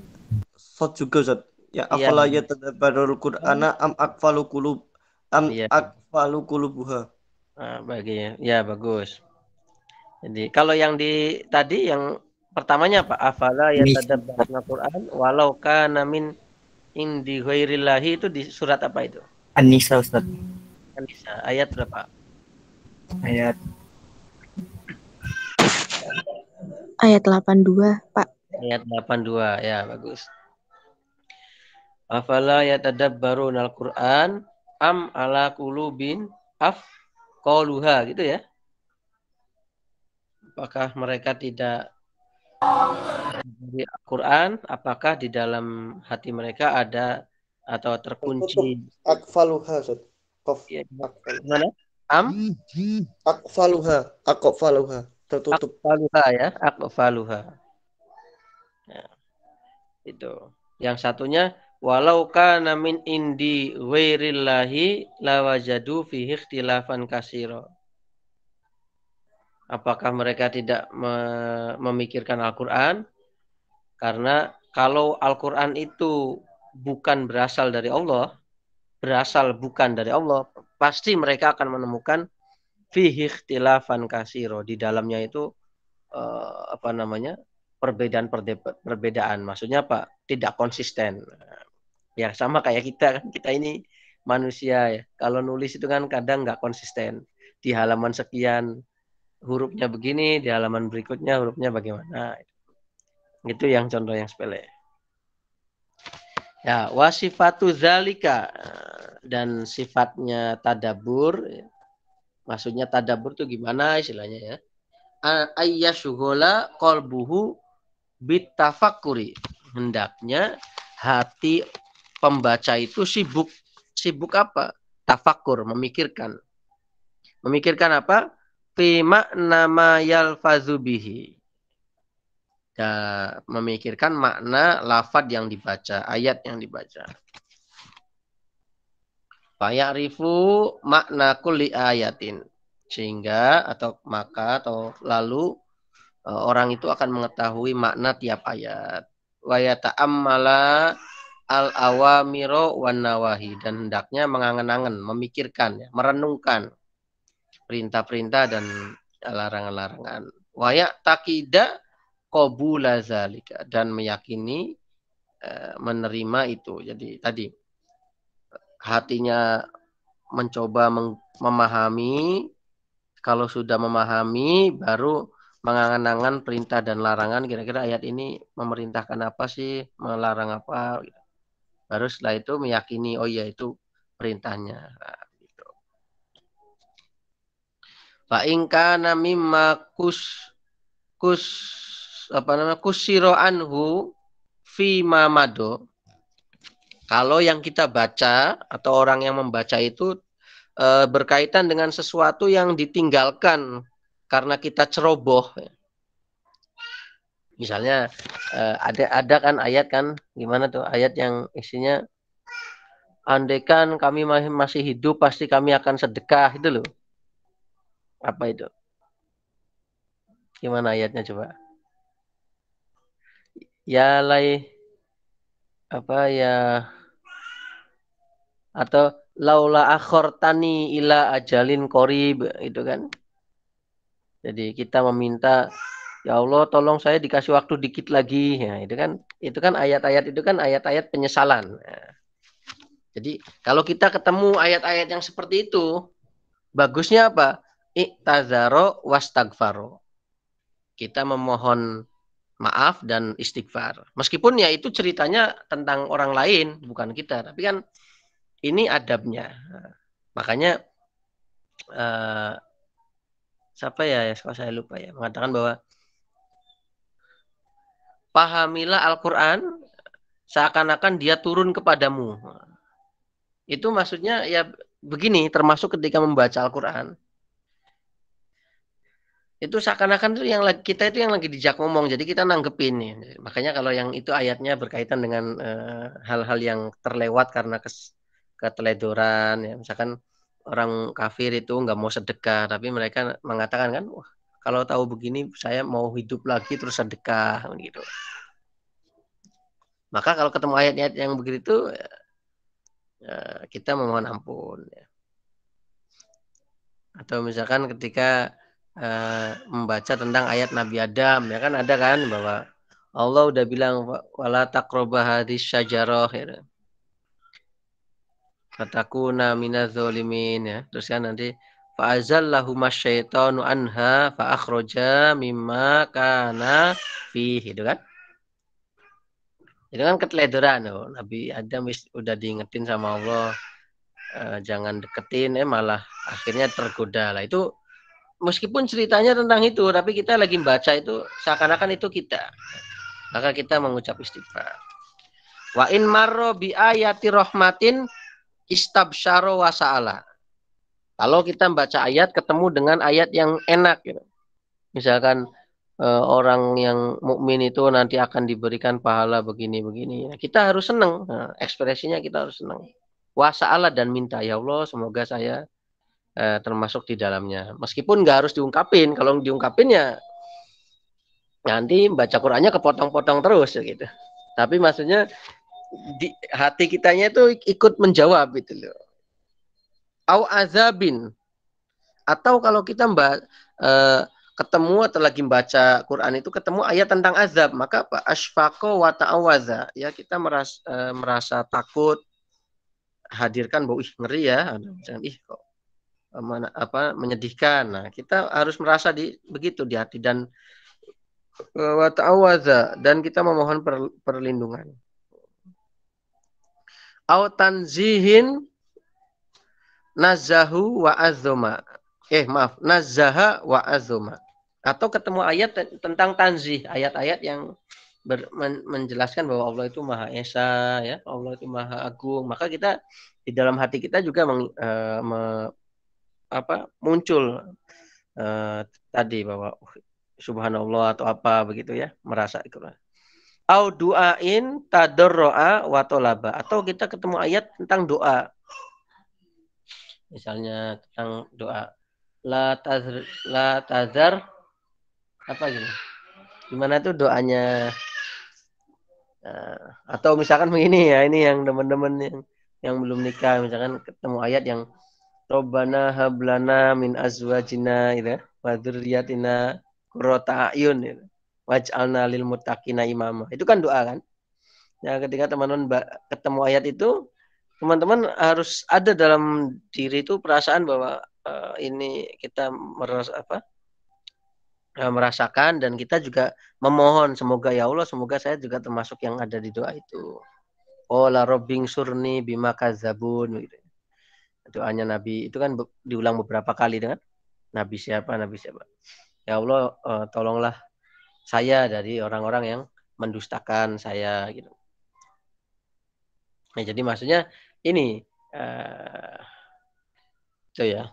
Sot juga Ustaz. Ya iya. afala ya. yatadabbarul Qur'ana am aqfalu qulub am ya. akfalu qulubuha. Ah, bagi ya bagus. Jadi kalau yang di tadi yang Pertamanya apa? Afala ya tadabbarna Quran walau kana min indi ghairillahi itu di surat apa itu? An-Nisa Ustaz. An-Nisa ayat berapa? Ayat Ayat 82, Pak. Ayat 82, ya bagus. Afala ya al-Qur'an am ala qulubin af qaluha gitu ya. Apakah mereka tidak dari Al-Quran, apakah di dalam hati mereka ada atau terkunci? Akfaluha, iya, iya. mana? Ya, Am? Akfaluha. Akfaluha. Tertutup. Akfaluha ya. Akfaluha. Ya. Itu. Yang satunya, walau kana min indi ghairillahi lawajadu fihi ikhtilafan kasiro apakah mereka tidak memikirkan Al-Quran? Karena kalau Al-Quran itu bukan berasal dari Allah, berasal bukan dari Allah, pasti mereka akan menemukan fihihtilafan kasiro. Di dalamnya itu eh, apa namanya? perbedaan-perbedaan. Maksudnya apa? Tidak konsisten. Ya sama kayak kita kan. Kita ini manusia ya. Kalau nulis itu kan kadang nggak konsisten. Di halaman sekian hurufnya begini, di halaman berikutnya hurufnya bagaimana. Itu yang contoh yang sepele. Ya, wasifatu zalika dan sifatnya tadabur ya. maksudnya tadabur itu gimana istilahnya ya ayyashugola kolbuhu bitafakuri hendaknya hati pembaca itu sibuk sibuk apa tafakur memikirkan memikirkan apa fi makna ma yalfazu bihi. Ya, memikirkan makna lafad yang dibaca, ayat yang dibaca. rifu makna kulli ayatin. Sehingga atau maka atau lalu e, orang itu akan mengetahui makna tiap ayat. Wa yata'ammala al awamiro wan nawahi dan hendaknya mengangen-angen, memikirkan, ya, merenungkan perintah-perintah dan larangan-larangan. Waya takida kobula zalika dan meyakini e, menerima itu. Jadi tadi hatinya mencoba memahami kalau sudah memahami baru mengangan-angan perintah dan larangan kira-kira ayat ini memerintahkan apa sih melarang apa gitu. baru setelah itu meyakini oh iya itu perintahnya nah, Fa in kana mimma kus kus apa nama kusiro anhu fi mamado. Kalau yang kita baca atau orang yang membaca itu e, berkaitan dengan sesuatu yang ditinggalkan karena kita ceroboh. Misalnya e, ada ada kan ayat kan gimana tuh ayat yang isinya andekan kami masih hidup pasti kami akan sedekah itu loh apa itu? Gimana ayatnya coba? Ya lai apa ya atau laula akhortani ila ajalin korib itu kan jadi kita meminta ya Allah tolong saya dikasih waktu dikit lagi ya itu kan itu kan ayat-ayat itu kan ayat-ayat penyesalan ya. jadi kalau kita ketemu ayat-ayat yang seperti itu bagusnya apa Iktazaro wastagfaro. Kita memohon maaf dan istighfar. Meskipun ya itu ceritanya tentang orang lain, bukan kita. Tapi kan ini adabnya. Makanya uh, siapa ya, ya kalau saya lupa ya, mengatakan bahwa pahamilah Al-Quran seakan-akan dia turun kepadamu. Itu maksudnya ya begini, termasuk ketika membaca Al-Quran itu seakan-akan tuh yang lagi kita itu yang lagi dijak ngomong jadi kita nanggepin nih makanya kalau yang itu ayatnya berkaitan dengan eh, hal-hal uh, yang terlewat karena kes keteledoran ya misalkan orang kafir itu nggak mau sedekah tapi mereka mengatakan kan wah kalau tahu begini saya mau hidup lagi terus sedekah gitu maka kalau ketemu ayat-ayat yang begitu ya, eh, kita memohon ampun ya. atau misalkan ketika uh, membaca tentang ayat Nabi Adam ya kan ada kan bahwa Allah udah bilang wala taqrabu hadis syajarah ya. Fatakuna zalimin ya. Terus kan nanti azallahu masyaitanu anha fa'akhroja mimma kana fi itu kan. Itu kan keteledoran loh. Ya. Nabi Adam udah diingetin sama Allah e, jangan deketin eh malah akhirnya tergoda lah itu meskipun ceritanya tentang itu, tapi kita lagi baca itu seakan-akan itu kita. Maka kita mengucap istighfar. Wa in marro bi ayati rahmatin istabsyaro wa sa'ala. Kalau kita baca ayat ketemu dengan ayat yang enak gitu. Misalkan eh, orang yang mukmin itu nanti akan diberikan pahala begini-begini. Ya, kita harus senang. Nah, ekspresinya kita harus senang. Wa sa'ala dan minta ya Allah semoga saya eh, termasuk di dalamnya. Meskipun nggak harus diungkapin, kalau diungkapin ya nanti baca Qurannya kepotong-potong terus gitu. Tapi maksudnya di hati kitanya itu ikut menjawab gitu loh. Au azabin atau kalau kita mbak eh, ketemu atau lagi baca Quran itu ketemu ayat tentang azab maka apa Ashfaqo wa awaza, ya kita merasa, e, eh, merasa takut hadirkan bahwa ih ngeri ya jangan ih kok apa menyedihkan. Nah, kita harus merasa di begitu di hati dan eh, wa dan kita memohon perlindungan. Au tanzihin nazahu wa azuma. Eh maaf, nazaha wa azuma. Atau ketemu ayat tentang tanzih, ayat-ayat yang ber, men, menjelaskan bahwa Allah itu Maha Esa ya, Allah itu Maha Agung. Maka kita di dalam hati kita juga meng, uh, me, apa muncul uh, tadi bahwa uh, subhanallah atau apa begitu ya merasa itu Au duain wa watolaba atau kita ketemu ayat tentang doa. Misalnya tentang doa la tazar, la tazar apa gitu. Gimana tuh doanya? Uh, atau misalkan begini ya, ini yang teman-teman yang yang belum nikah misalkan ketemu ayat yang Robbana hablana min azwajina gitu ya, wa dzurriyyatina qurrata ayun ya. Waj'alna lil muttaqina imama. Itu kan doa kan? Nah, ketika teman-teman ketemu ayat itu, teman-teman harus ada dalam diri itu perasaan bahwa uh, ini kita meras apa? Eh, merasakan dan kita juga memohon semoga ya Allah semoga saya juga termasuk yang ada di doa itu. la robbing surni bima kazabun gitu doanya Nabi itu kan diulang beberapa kali dengan Nabi siapa Nabi siapa ya Allah eh, tolonglah saya dari orang-orang yang mendustakan saya gitu nah, jadi maksudnya ini uh, itu ya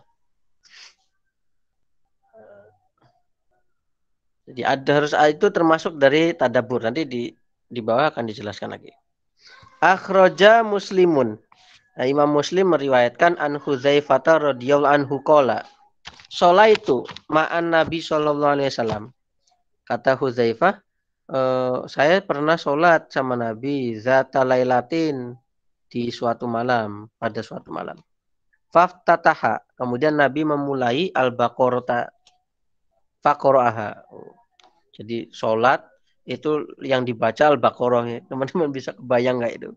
Jadi ada harus ah, itu termasuk dari tadabur. Nanti di di bawah akan dijelaskan lagi. Akhroja muslimun. Nah, Imam Muslim meriwayatkan an Hudzaifah radhiyallahu anhu qala itu ma'an Nabi sallallahu alaihi wasallam. Kata Huzaifah, e, saya pernah sholat sama Nabi zata lailatin di suatu malam, pada suatu malam. Faftataha, kemudian Nabi memulai al baqarah faqara'aha. Jadi sholat itu yang dibaca al-baqarah. Teman-teman bisa kebayang nggak itu?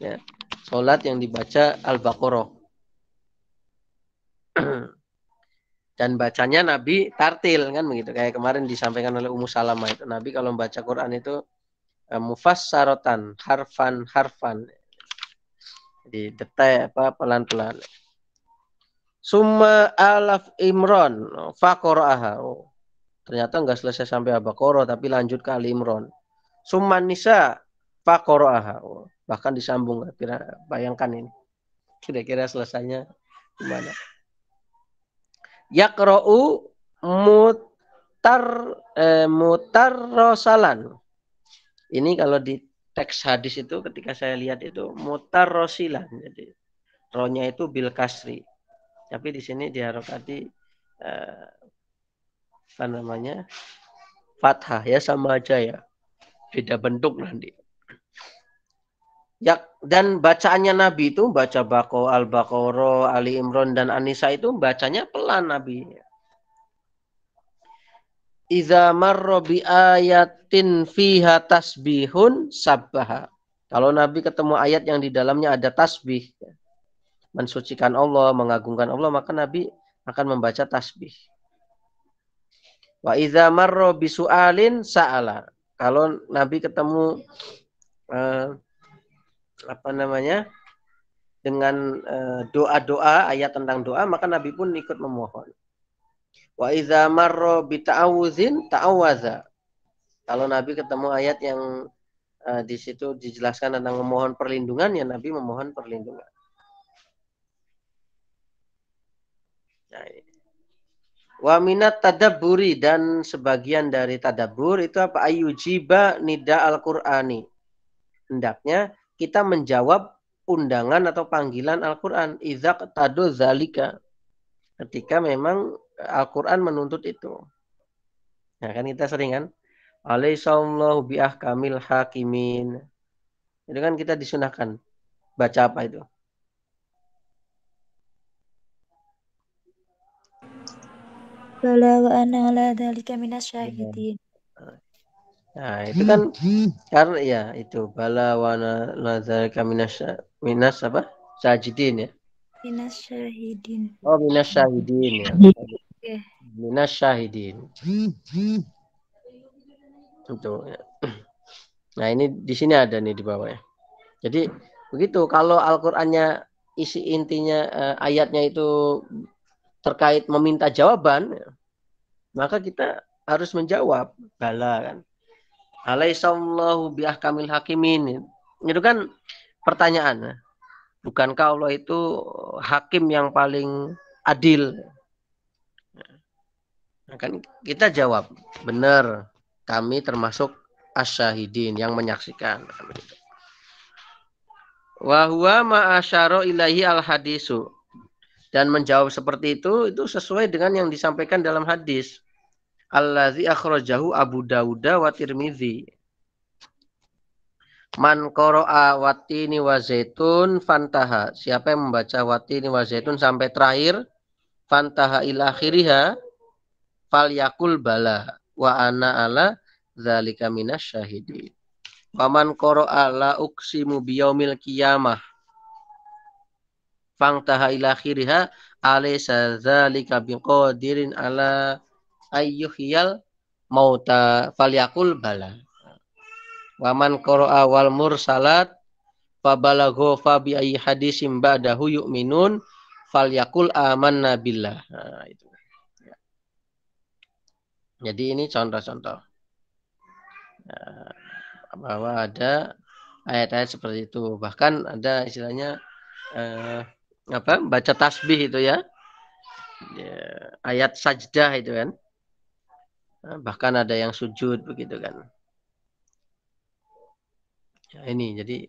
Ya. Sholat yang dibaca Al-Baqarah. Dan bacanya Nabi tartil kan begitu. Kayak kemarin disampaikan oleh Ummu Salamah itu. Nabi kalau membaca Quran itu eh, mufassarotan, harfan, harfan. di detail apa pelan-pelan. Summa alaf Imron fakoroaha. Oh, ternyata nggak selesai sampai Abakoro tapi lanjut ke alimron Imron. Summa nisa fakoroaha. Oh, bahkan disambung kira bayangkan ini kira-kira selesainya gimana yakra'u mutar eh, mutar rosalan ini kalau di teks hadis itu ketika saya lihat itu mutar rosilan jadi ronya itu bil kasri tapi di sini diharokati eh, apa namanya fathah ya sama aja ya beda bentuk nanti Ya, dan bacaannya Nabi itu baca Bako, Al-Baqarah, Ali Imron dan Anisa itu bacanya pelan Nabi. Iza marro bi ayatin fiha tasbihun sabbaha. Kalau Nabi ketemu ayat yang di dalamnya ada tasbih, mensucikan Allah, mengagungkan Allah, maka Nabi akan membaca tasbih. Wa iza marro bi su'alin sa'ala. Kalau Nabi ketemu uh, apa namanya dengan eh, doa-doa ayat tentang doa maka Nabi pun ikut memohon. Wa iza marro bita'awuzin ta'awaza. Kalau Nabi ketemu ayat yang uh, di situ dijelaskan tentang memohon perlindungan ya Nabi memohon perlindungan. Nah, ini. Wa minat tadaburi dan sebagian dari tadabur itu apa ayujiba nida al-Qur'ani. Hendaknya kita menjawab undangan atau panggilan Al-Quran. Izak tado zalika. Ketika memang eh, Al-Quran menuntut itu. Nah kan kita sering kan. Alaihissallahu bi'ah kamil hakimin. Itu kan kita disunahkan. Baca apa itu? Bala wa ana ala dzalika minasyahidin. Iya. Nah, itu kan hmm. karena ya itu bala wana nazar kaminas minas apa? Sajidin ya. Minas syahidin. Oh, minas syahidin ya. Minas syahidin. Hmm. Itu. Ya. Nah, ini di sini ada nih di bawah ya. Jadi begitu kalau Al-Qur'annya isi intinya eh, ayatnya itu terkait meminta jawaban, ya, maka kita harus menjawab bala kan Alaihissallahu Hakim hakimin. Itu kan pertanyaan. Bukankah Allah itu hakim yang paling adil? Nah, kan kita jawab, benar. Kami termasuk asyahidin yang menyaksikan. Wahwa ma'asyaro ilahi al-hadisu. Dan menjawab seperti itu, itu sesuai dengan yang disampaikan dalam hadis allazi akhrajahu Abu Dawud wa Tirmizi. Man qara'a watini wa zaitun fantaha. Siapa yang membaca watini wa zaitun sampai terakhir fantaha ila akhiriha falyakul bala wa ana ala syahidi. Wa man qara'a la uksimu biyaumil qiyamah. Fantaha ila akhiriha alaysa dzalika biqadirin ala ayyuhiyal mauta falyakul bala. Waman qara'a wal mursalat fabalagho fa bi ayyi hadisin ba'dahu yu'minun falyakul amanna billah. Nah, itu. Ya. Jadi ini contoh-contoh ya, bahwa ada ayat-ayat seperti itu. Bahkan ada istilahnya eh, apa? baca tasbih itu ya. ya ayat sajdah itu kan. Eh, bahkan ada yang sujud begitu kan ya, ini jadi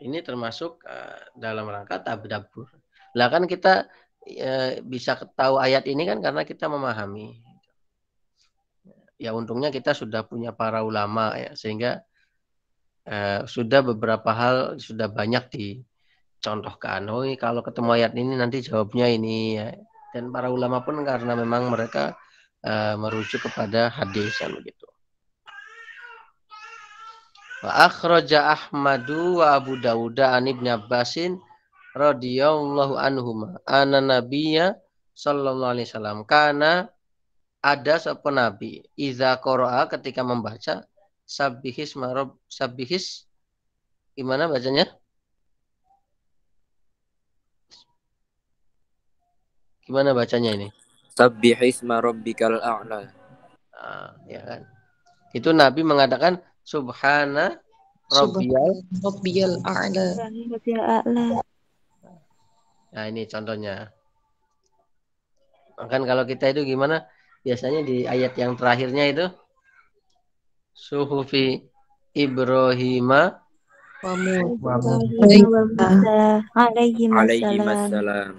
ini termasuk uh, dalam rangka tabdabur lah kan kita uh, bisa tahu ayat ini kan karena kita memahami ya untungnya kita sudah punya para ulama ya sehingga uh, sudah beberapa hal sudah banyak dicontohkan oh kalau ketemu ayat ini nanti jawabnya ini ya dan para ulama pun karena memang mereka uh, merujuk kepada hadisan begitu. Wa akhraja Ahmadu wa Abu Dawud an Ibn Abbasin radhiyallahu anhuma anna nabiyya sallallahu alaihi wasallam kana ada sapa nabi iza qara'a ketika membaca sabihis marob sabihis gimana bacanya gimana bacanya ini Sabbih isma rabbikal a'la. Ah, ya kan. Itu Nabi mengatakan subhana rabbiyal rabbiyal a'la. Nah, ini contohnya. Kan kalau kita itu gimana? Biasanya di ayat yang terakhirnya itu suhufi Ibrahima wa alaihi salam.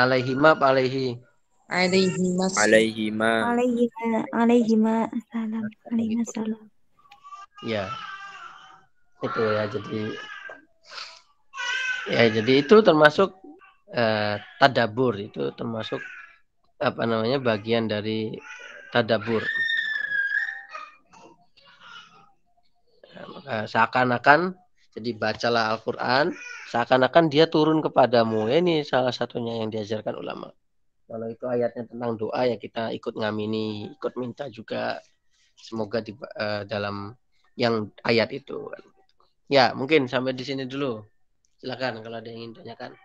alaihi Alaihi Salam. Alaihi salam. Ya. Itu ya jadi ya jadi itu termasuk eh, tadabur itu termasuk apa namanya bagian dari tadabur. Nah, seakan-akan jadi bacalah Al-Quran seakan-akan dia turun kepadamu. ini salah satunya yang diajarkan ulama. Kalau itu ayatnya tentang doa ya kita ikut ngamini, ikut minta juga semoga di uh, dalam yang ayat itu. Ya, mungkin sampai di sini dulu. Silakan kalau ada yang ingin tanyakan.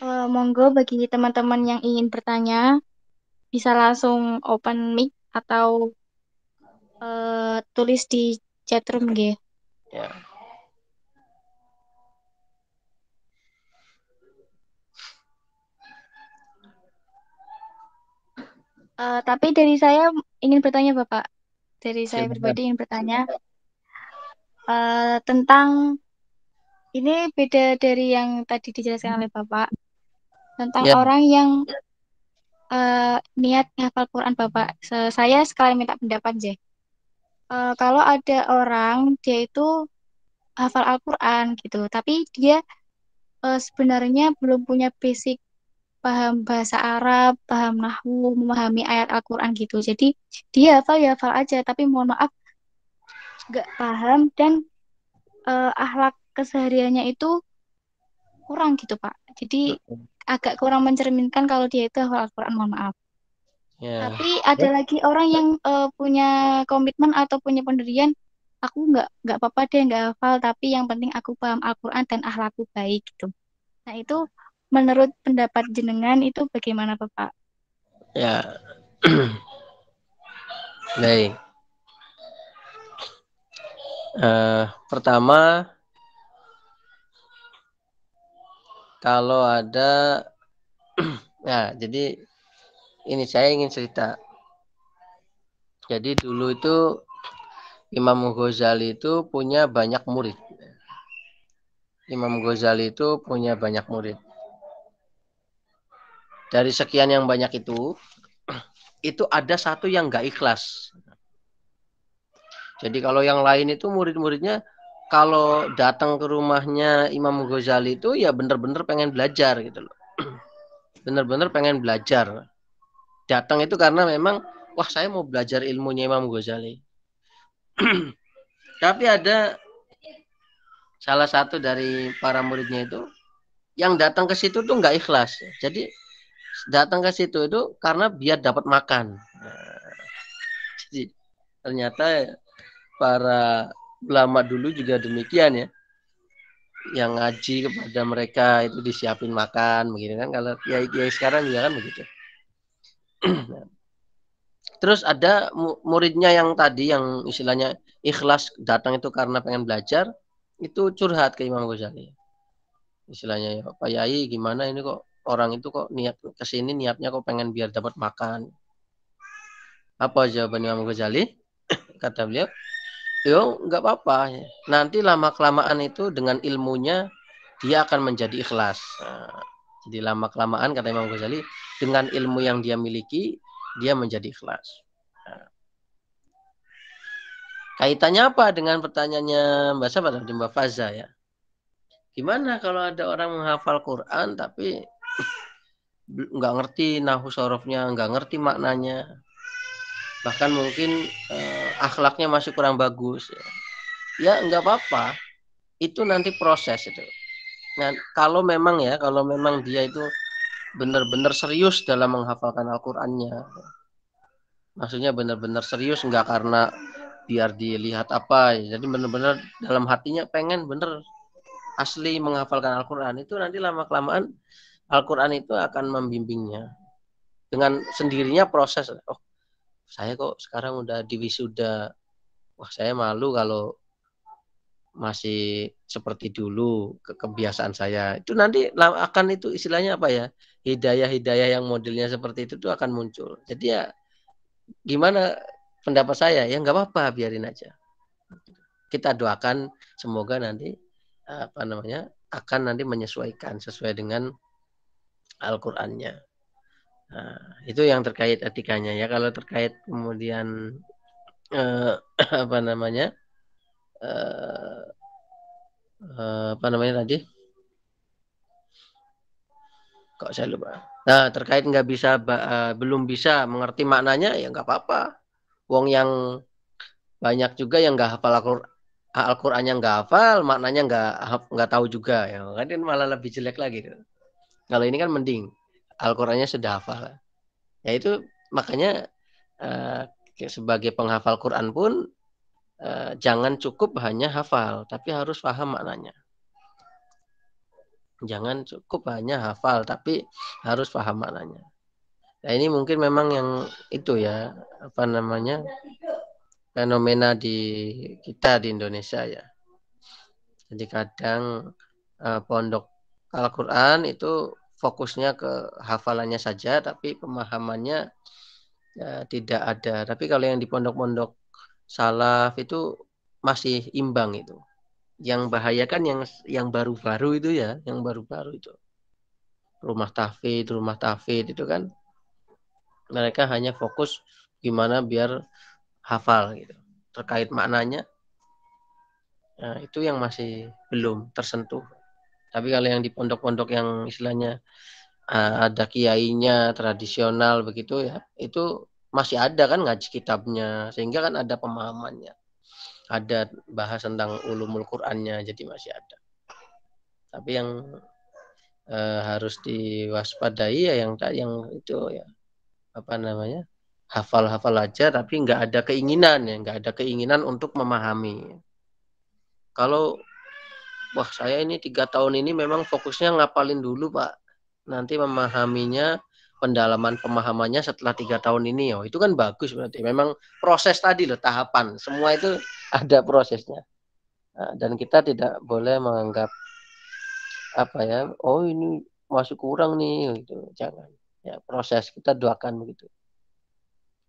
Uh, eh, monggo bagi teman-teman yang ingin bertanya bisa langsung open mic atau uh, tulis di chatroom g. Ya. Uh, tapi dari saya ingin bertanya Bapak, dari saya Siap, pribadi ingin bertanya uh, tentang ini beda dari yang tadi dijelaskan oleh Bapak tentang ya. orang yang uh, niat ngafal Quran Bapak. Saya sekali minta pendapat je. Uh, kalau ada orang dia itu hafal Al-Qur'an gitu, tapi dia uh, sebenarnya belum punya basic paham bahasa Arab, paham nahwu, memahami ayat Al-Qur'an gitu. Jadi dia hafal ya hafal aja, tapi mohon maaf nggak paham dan uh, eh, ahlak kesehariannya itu kurang gitu, Pak. Jadi agak kurang mencerminkan kalau dia itu hafal Al-Qur'an, mohon maaf. Yeah. Tapi ada yeah. lagi orang yang uh, punya komitmen atau punya pendirian, aku nggak nggak apa-apa deh nggak hafal, tapi yang penting aku paham Al-Quran dan ahlaku baik gitu. Nah itu menurut pendapat jenengan itu bagaimana Bapak? Ya. Baik. Uh, pertama kalau ada ya jadi ini saya ingin cerita jadi dulu itu Imam Ghazali itu punya banyak murid Imam Ghazali itu punya banyak murid dari sekian yang banyak itu itu ada satu yang nggak ikhlas jadi kalau yang lain itu murid-muridnya kalau datang ke rumahnya Imam Ghazali itu ya benar-benar pengen belajar gitu loh bener-bener pengen belajar datang itu karena memang wah saya mau belajar ilmunya Imam Ghazali tapi ada salah satu dari para muridnya itu yang datang ke situ tuh nggak ikhlas jadi datang ke situ itu karena biar dapat makan. Eh. jadi ternyata para ulama dulu juga demikian ya. Yang ngaji kepada mereka itu disiapin makan begini kan kalau ya ya sekarang juga kan begitu. Terus ada muridnya yang tadi yang istilahnya ikhlas datang itu karena pengen belajar itu curhat ke Imam Ghazali. Istilahnya ya Pak Yai gimana ini kok orang itu kok niat kesini niatnya kok pengen biar dapat makan. Apa jawaban Imam Ghazali? Kata beliau, yo enggak apa-apa. Nanti lama kelamaan itu dengan ilmunya dia akan menjadi ikhlas. Nah, jadi lama kelamaan kata Imam Ghazali dengan ilmu yang dia miliki dia menjadi ikhlas. Nah. kaitannya apa dengan pertanyaannya Mbak Sabat Mbak Faza ya? Gimana kalau ada orang menghafal Quran tapi nggak ngerti nahu sorofnya, nggak ngerti maknanya, bahkan mungkin eh, akhlaknya masih kurang bagus. Ya. ya nggak apa-apa, itu nanti proses itu. Nah, kalau memang ya, kalau memang dia itu benar-benar serius dalam menghafalkan Al-Qur'annya. Maksudnya benar-benar serius nggak karena biar dilihat apa ya. Jadi benar-benar dalam hatinya pengen bener asli menghafalkan Al-Qur'an itu nanti lama-kelamaan Al-Quran itu akan membimbingnya dengan sendirinya proses oh saya kok sekarang udah diwisuda wah saya malu kalau masih seperti dulu ke kebiasaan saya itu nanti akan itu istilahnya apa ya hidayah-hidayah yang modelnya seperti itu tuh akan muncul jadi ya gimana pendapat saya ya nggak apa-apa biarin aja kita doakan semoga nanti apa namanya akan nanti menyesuaikan sesuai dengan Al-Qur'annya. Nah, itu yang terkait etikanya ya. Kalau terkait kemudian eh, apa namanya? Eh, eh, apa namanya tadi? Kok saya lupa. Nah, terkait nggak bisa eh, belum bisa mengerti maknanya ya nggak apa-apa. Wong yang banyak juga yang nggak hafal Al-Qur'an qurannya nggak hafal, maknanya nggak nggak tahu juga ya. Kan malah lebih jelek lagi. Gitu. Kalau ini kan mending Al-Qur'annya sudah hafal. Ya itu makanya uh, sebagai penghafal Quran pun uh, jangan cukup hanya hafal, tapi harus paham maknanya. Jangan cukup hanya hafal, tapi harus paham maknanya. Nah, ini mungkin memang yang itu ya, apa namanya? fenomena di kita di Indonesia ya. Jadi kadang uh, pondok Al-Qur'an itu fokusnya ke hafalannya saja tapi pemahamannya ya, tidak ada tapi kalau yang di pondok-pondok salaf itu masih imbang itu yang bahaya kan yang yang baru-baru itu ya yang baru-baru itu rumah tafid rumah tafid itu kan mereka hanya fokus gimana biar hafal gitu terkait maknanya nah, itu yang masih belum tersentuh tapi kalau yang di pondok-pondok yang istilahnya uh, ada kiainya tradisional begitu ya, itu masih ada kan ngaji kitabnya sehingga kan ada pemahamannya. Ada bahas tentang ulumul Qur'annya jadi masih ada. Tapi yang uh, harus diwaspadai ya yang tak yang itu ya apa namanya? hafal-hafal aja tapi nggak ada keinginan ya nggak ada keinginan untuk memahami kalau wah saya ini tiga tahun ini memang fokusnya ngapalin dulu pak nanti memahaminya pendalaman pemahamannya setelah tiga tahun ini oh itu kan bagus berarti memang proses tadi loh tahapan semua itu ada prosesnya nah, dan kita tidak boleh menganggap apa ya oh ini masih kurang nih gitu jangan ya proses kita doakan begitu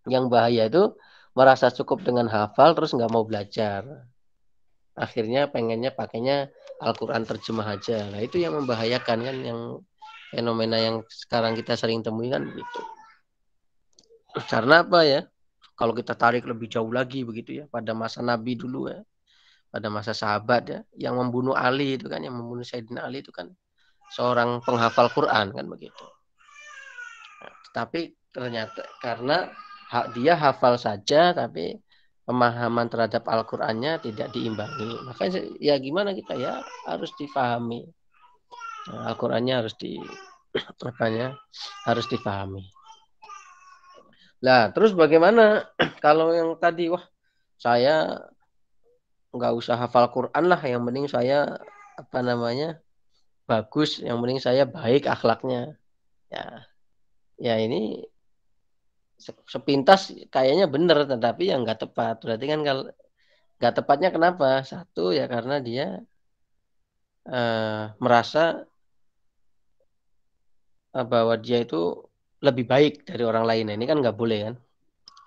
yang bahaya itu merasa cukup dengan hafal terus nggak mau belajar akhirnya pengennya pakainya Al-Quran terjemah aja. Nah itu yang membahayakan kan yang fenomena yang sekarang kita sering temui kan begitu. Karena apa ya? Kalau kita tarik lebih jauh lagi begitu ya pada masa Nabi dulu ya, pada masa sahabat ya, yang membunuh Ali itu kan, yang membunuh Sayyidina Ali itu kan seorang penghafal Quran kan begitu. Nah, tapi ternyata karena dia hafal saja tapi pemahaman terhadap Al-Qur'annya tidak diimbangi. Makanya ya gimana kita ya harus difahami Nah, Al-Qur'annya harus di apanya harus difahami. Nah, terus bagaimana kalau yang tadi wah saya nggak usah hafal Quran lah, yang penting saya apa namanya bagus, yang penting saya baik akhlaknya. Ya, ya ini sepintas kayaknya benar tetapi yang nggak tepat berarti kan kalau nggak tepatnya kenapa satu ya karena dia uh, merasa uh, bahwa dia itu lebih baik dari orang lain nah, ini kan nggak boleh kan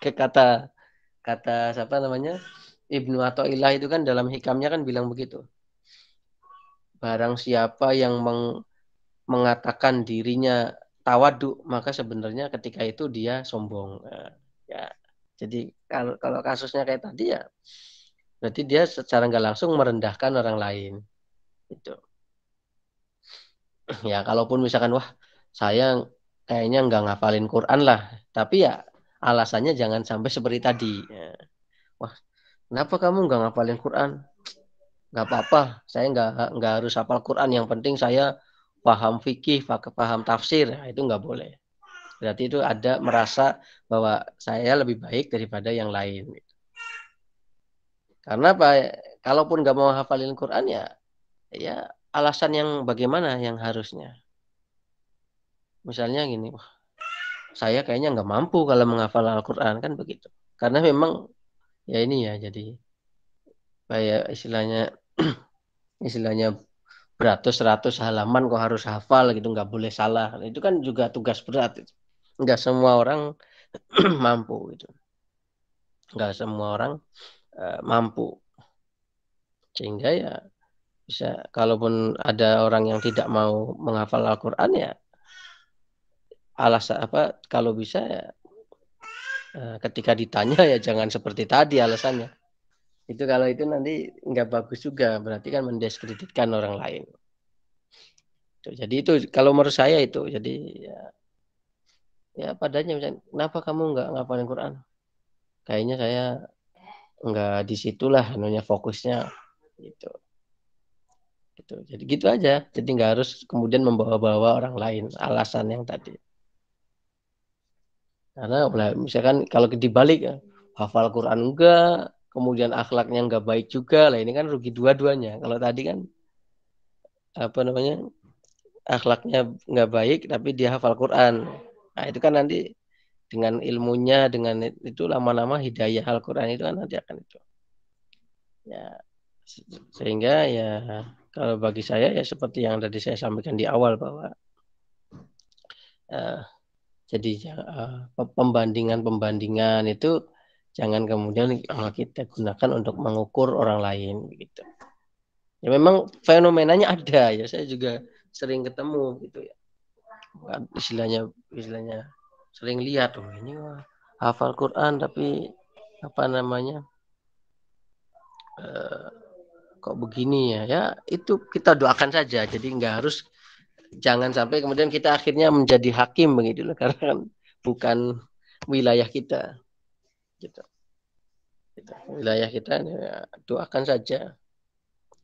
ke kata kata siapa namanya Ibnu atau Ilah itu kan dalam hikamnya kan bilang begitu barang siapa yang meng, mengatakan dirinya tawadu maka sebenarnya ketika itu dia sombong nah, ya jadi kalau kalau kasusnya kayak tadi ya berarti dia secara nggak langsung merendahkan orang lain itu ya kalaupun misalkan wah saya kayaknya nggak ngafalin Quran lah tapi ya alasannya jangan sampai seperti tadi ya. wah kenapa kamu nggak ngafalin Quran nggak apa-apa saya nggak nggak harus hafal Quran yang penting saya paham fikih, paham tafsir, ya itu nggak boleh. Berarti itu ada merasa bahwa saya lebih baik daripada yang lain. Karena apa? Kalaupun nggak mau hafalin Quran ya, ya alasan yang bagaimana yang harusnya. Misalnya gini, wah, saya kayaknya nggak mampu kalau menghafal Al-Quran kan begitu. Karena memang ya ini ya jadi kayak istilahnya istilahnya beratus-ratus halaman kok harus hafal gitu nggak boleh salah itu kan juga tugas berat itu. nggak semua orang mampu gitu nggak semua orang uh, mampu sehingga ya bisa kalaupun ada orang yang tidak mau menghafal Al-Qur'an ya alasan apa kalau bisa ya, uh, ketika ditanya ya jangan seperti tadi alasannya itu kalau itu nanti nggak bagus juga berarti kan mendiskreditkan orang lain jadi itu kalau menurut saya itu jadi ya, ya padanya misalnya, kenapa kamu nggak ngapalin Quran kayaknya saya nggak disitulah anunya fokusnya gitu gitu jadi gitu aja jadi nggak harus kemudian membawa-bawa orang lain alasan yang tadi karena misalkan kalau dibalik ya, hafal Quran enggak kemudian akhlaknya nggak baik juga lah ini kan rugi dua-duanya kalau tadi kan apa namanya akhlaknya nggak baik tapi dia hafal Quran nah itu kan nanti dengan ilmunya dengan itu lama-lama hidayah Al-Quran itu kan nanti akan itu ya sehingga ya kalau bagi saya ya seperti yang tadi saya sampaikan di awal bahwa uh, eh, jadi uh, eh, pembandingan-pembandingan itu jangan kemudian eh, kita gunakan untuk mengukur orang lain gitu ya memang fenomenanya ada ya saya juga sering ketemu gitu ya istilahnya istilahnya sering lihat oh ini wah, hafal Quran tapi apa namanya uh, kok begini ya ya itu kita doakan saja jadi nggak harus jangan sampai kemudian kita akhirnya menjadi hakim begitu loh karena kan bukan wilayah kita gitu. gitu. Wilayah kita ya, doakan saja.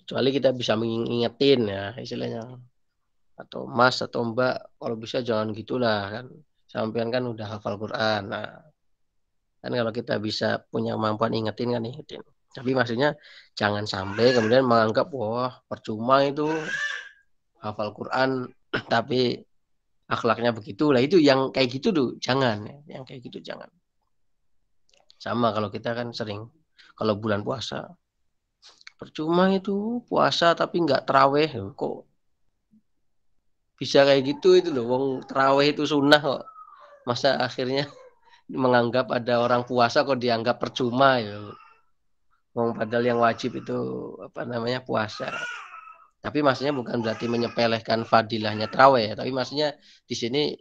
Kecuali kita bisa mengingetin ya istilahnya. Atau mas atau mbak kalau bisa jangan gitulah kan. Sampean kan udah hafal Quran. Nah, kan kalau kita bisa punya kemampuan ingetin kan ingetin. Tapi maksudnya jangan sampai kemudian menganggap wah percuma itu hafal Quran tapi akhlaknya begitu lah itu yang kayak gitu tuh jangan ya, yang kayak gitu jangan sama kalau kita kan sering kalau bulan puasa percuma itu puasa tapi nggak teraweh kok bisa kayak gitu itu loh wong teraweh itu sunnah kok masa akhirnya menganggap ada orang puasa kok dianggap percuma ya wong padahal yang wajib itu apa namanya puasa tapi maksudnya bukan berarti menyepelekan fadilahnya teraweh ya, tapi maksudnya di sini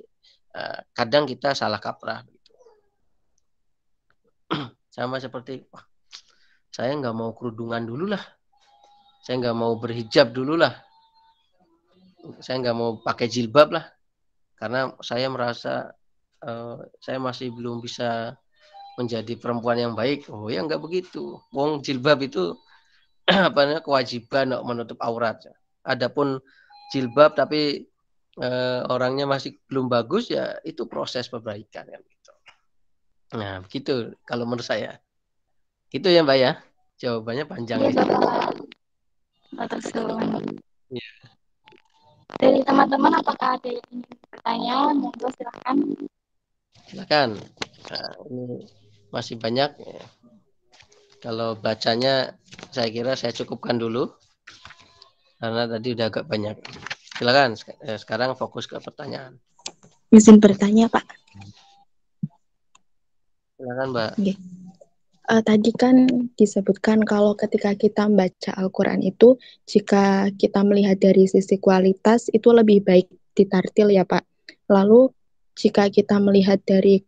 eh, kadang kita salah kaprah sama seperti wah, saya nggak mau kerudungan dulu lah saya nggak mau berhijab dulu lah saya nggak mau pakai jilbab lah karena saya merasa uh, saya masih belum bisa menjadi perempuan yang baik oh ya nggak begitu wong jilbab itu apa namanya kewajiban menutup aurat adapun jilbab tapi uh, orangnya masih belum bagus ya itu proses perbaikan kan. Nah, begitu kalau menurut saya. itu ya, Mbak ya. Jawabannya panjang. Ya, ya. Dari teman-teman apakah ada yang ingin bertanya? Monggo silakan. Silakan. Nah, ini masih banyak. Kalau bacanya saya kira saya cukupkan dulu. Karena tadi udah agak banyak. Silakan eh, sekarang fokus ke pertanyaan. Izin bertanya, Pak. Silakan, Mbak. Okay. Uh, eh, tadi kan disebutkan kalau ketika kita membaca Al-Quran itu, jika kita melihat dari sisi kualitas, itu lebih baik ditartil ya Pak. Lalu jika kita melihat dari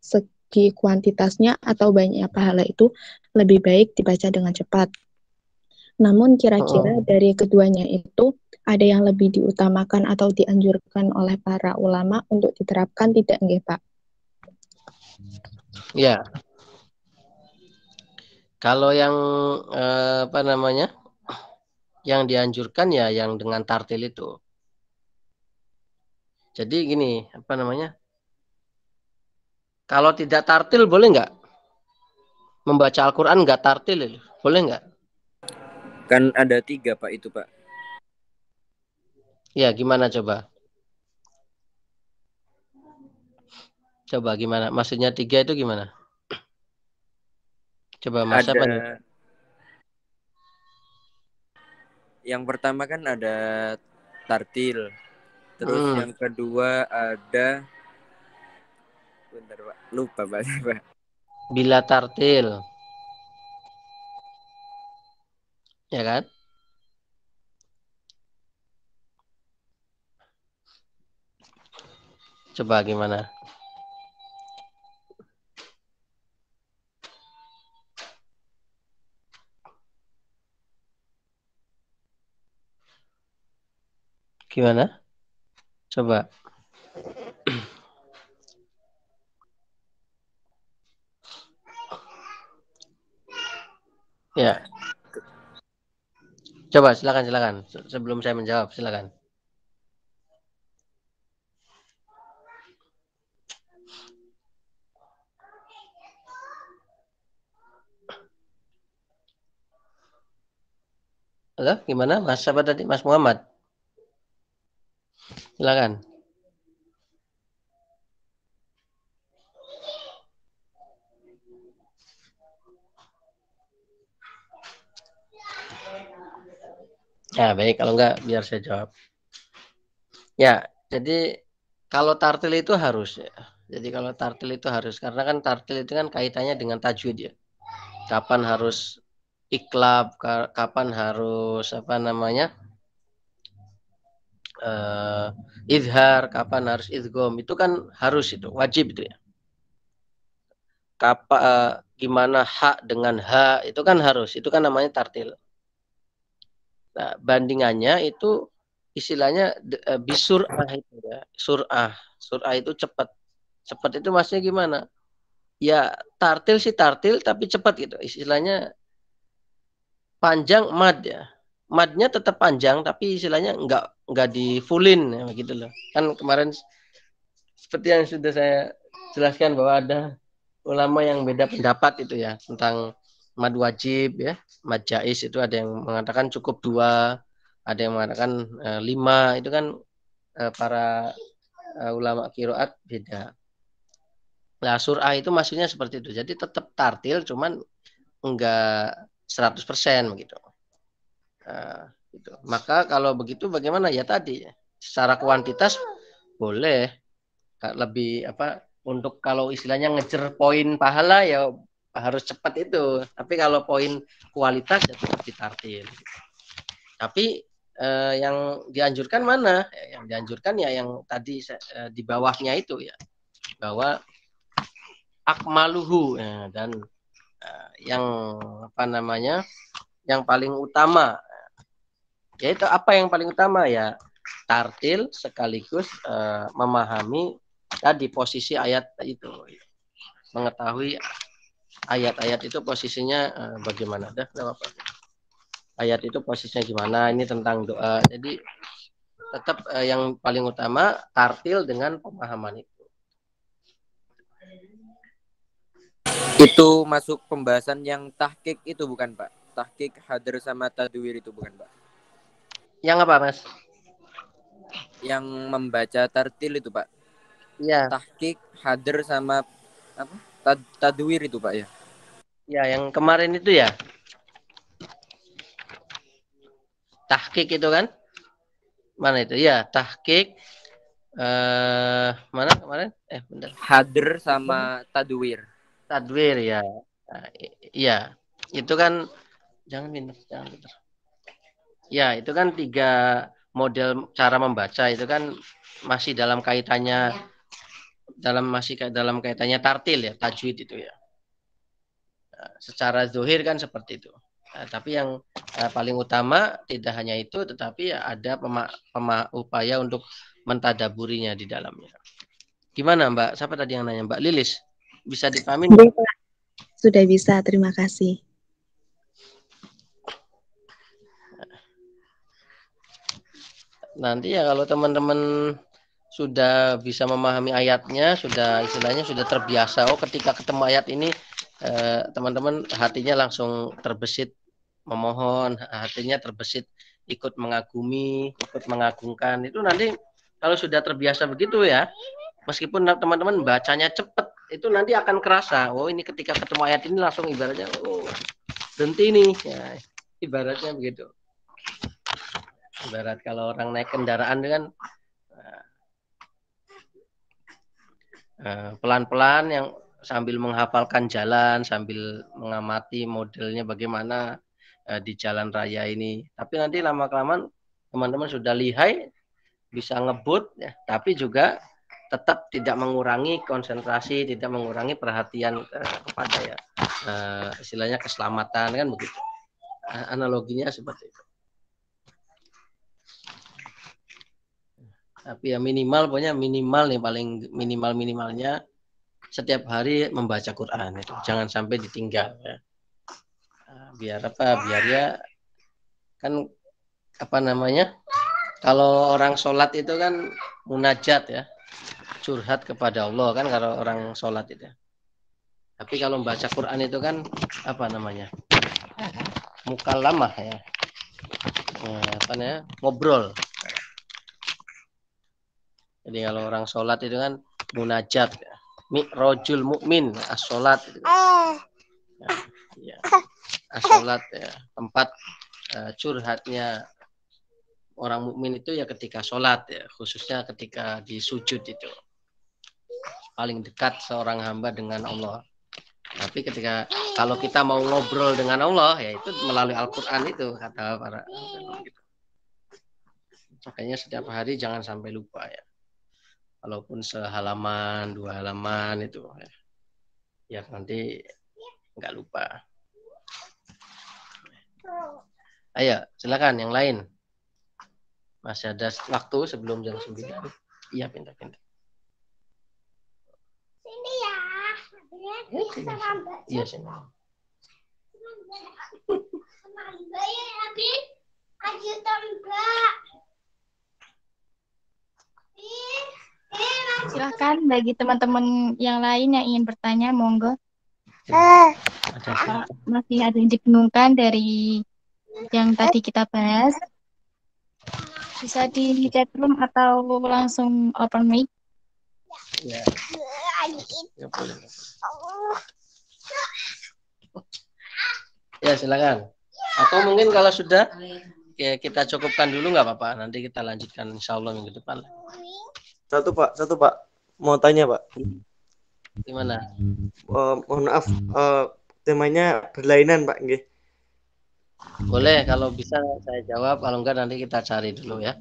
segi kuantitasnya atau banyak pahala itu, lebih baik dibaca dengan cepat. Namun kira-kira oh. dari keduanya itu, ada yang lebih diutamakan atau dianjurkan oleh para ulama untuk diterapkan tidak nggih Pak? Ya. Kalau yang eh, apa namanya? Yang dianjurkan ya yang dengan tartil itu. Jadi gini, apa namanya? Kalau tidak tartil boleh nggak? Membaca Al-Quran nggak tartil, boleh nggak? Kan ada tiga Pak itu Pak. Ya gimana coba? Coba gimana? Maksudnya tiga itu gimana? Coba Mas ada... apa nih? Yang pertama kan ada tartil. Terus hmm. yang kedua ada Bentar, Pak. Lupa, Pak. Bila tartil. Ya kan? Coba gimana? Gimana? Coba. ya. Coba silakan silakan sebelum saya menjawab silakan. Halo, gimana Mas siapa tadi Mas Muhammad? Silakan. Ya baik, kalau enggak biar saya jawab. Ya, jadi kalau tartil itu harus ya. Jadi kalau tartil itu harus karena kan tartil itu kan kaitannya dengan tajwid ya. Kapan harus iklab, kapan harus apa namanya? uh, izhar, kapan harus izgom, itu kan harus itu, wajib itu ya. Kapa, uh, gimana hak dengan hak itu kan harus, itu kan namanya tartil. Nah, bandingannya itu istilahnya uh, bisurah itu ya, surah. Surah itu cepat. Cepat itu maksudnya gimana? Ya tartil sih tartil tapi cepat gitu. Istilahnya panjang mad ya. Madnya tetap panjang tapi istilahnya enggak nggak di fullin ya, gitu loh kan kemarin seperti yang sudah saya jelaskan bahwa ada ulama yang beda pendapat itu ya tentang mad wajib ya mad jais itu ada yang mengatakan cukup dua ada yang mengatakan e, lima itu kan e, para e, ulama kiroat beda nah surah itu maksudnya seperti itu jadi tetap tartil cuman enggak 100% begitu uh, Gitu. Maka kalau begitu bagaimana ya tadi secara kuantitas boleh lebih apa untuk kalau istilahnya ngejar poin pahala ya harus cepat itu. Tapi kalau poin kualitas ya tetap ditartil. Tapi eh, yang dianjurkan mana? Ya, yang dianjurkan ya yang tadi eh, di bawahnya itu ya bahwa akmaluhu ya, dan eh, yang apa namanya yang paling utama ya apa yang paling utama ya tartil sekaligus uh, memahami tadi ya, posisi ayat itu mengetahui ayat-ayat itu posisinya uh, bagaimana dah apa ayat itu posisinya gimana ini tentang doa jadi tetap uh, yang paling utama tartil dengan pemahaman itu itu masuk pembahasan yang tahkik itu bukan pak tahkik hadir sama tadwir itu bukan pak yang apa, Mas? Yang membaca tartil itu, Pak. Iya. Tahqiq, hadir sama apa? Tad tadwir itu, Pak ya. Ya, yang kemarin itu ya. Tahqiq itu kan? Mana itu? Ya, tahqiq eh mana kemarin? Eh, bentar. Hadir sama tadwir. Tadwir ya. Iya. itu kan jangan minus jangan minus. Ya, itu kan tiga model cara membaca itu kan masih dalam kaitannya ya. dalam masih dalam kaitannya tartil ya, tajwid itu ya. Nah, secara zuhir kan seperti itu. Nah, tapi yang eh, paling utama tidak hanya itu, tetapi ya ada pema, pema, upaya untuk mentadaburinya di dalamnya. Gimana Mbak? Siapa tadi yang nanya Mbak Lilis? Bisa dipahami? Sudah bisa, terima kasih. nanti ya kalau teman-teman sudah bisa memahami ayatnya, sudah istilahnya sudah terbiasa. Oh, ketika ketemu ayat ini eh, teman-teman eh, hatinya langsung terbesit memohon, hatinya terbesit ikut mengagumi, ikut mengagungkan. Itu nanti kalau sudah terbiasa begitu ya, meskipun teman-teman bacanya cepat, itu nanti akan kerasa. Oh, ini ketika ketemu ayat ini langsung ibaratnya oh, berhenti nih. Ya, ibaratnya begitu. Ibarat kalau orang naik kendaraan dengan eh, eh, pelan-pelan uh, yang sambil menghafalkan jalan, sambil mengamati modelnya bagaimana uh, di jalan raya ini. Tapi nanti lama-kelamaan teman-teman sudah lihai, bisa ngebut, ya, tapi juga tetap tidak mengurangi konsentrasi, tidak mengurangi perhatian uh, kepada ya uh, istilahnya keselamatan kan begitu. Analoginya seperti itu. tapi ya minimal pokoknya minimal nih paling minimal minimalnya setiap hari membaca Quran itu jangan sampai ditinggal ya nah, biar apa biar ya kan apa namanya kalau orang sholat itu kan munajat ya curhat kepada Allah kan kalau orang sholat itu tapi kalau membaca Quran itu kan apa namanya mukalamah ya nah, apa namanya ngobrol jadi kalau orang sholat itu kan munajat. mi rojul mukmin as-sholat. Gitu. Ya, ya. As-sholat ya. tempat uh, curhatnya orang mukmin itu ya ketika sholat ya, khususnya ketika di sujud itu paling dekat seorang hamba dengan Allah. Tapi ketika kalau kita mau ngobrol dengan Allah ya itu melalui Al-Qur'an itu kata para gitu. Makanya setiap hari jangan sampai lupa ya walaupun sehalaman dua halaman itu ya. ya nanti nggak lupa ayo silakan yang lain masih ada waktu sebelum jam sembilan. iya pindah-pindah. sini ya ya sini iya sini tambah Silahkan bagi teman-teman yang lain yang ingin bertanya, monggo. masih ada yang dibingungkan dari yang tadi kita bahas? Bisa di chat room atau langsung open mic? Ya. ya, ya silakan. Atau mungkin kalau sudah ya kita cukupkan dulu nggak apa-apa. Nanti kita lanjutkan insya Allah minggu depan satu pak satu pak mau tanya pak gimana uh, mohon maaf uh, temanya berlainan pak nggih boleh kalau bisa saya jawab kalau enggak nanti kita cari dulu ya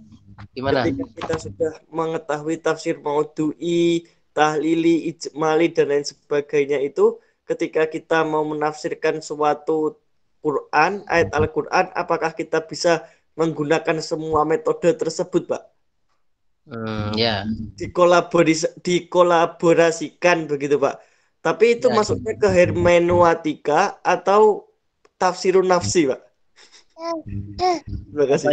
gimana ketika kita sudah mengetahui tafsir maudhu'i tahlili ijmali dan lain sebagainya itu ketika kita mau menafsirkan suatu Quran ayat Al-Quran apakah kita bisa menggunakan semua metode tersebut pak Um, ya. dikolaboris dikolaborasikan begitu pak tapi itu ya. maksudnya iya. ke hermeneutika atau tafsirun nafsi pak terima kasih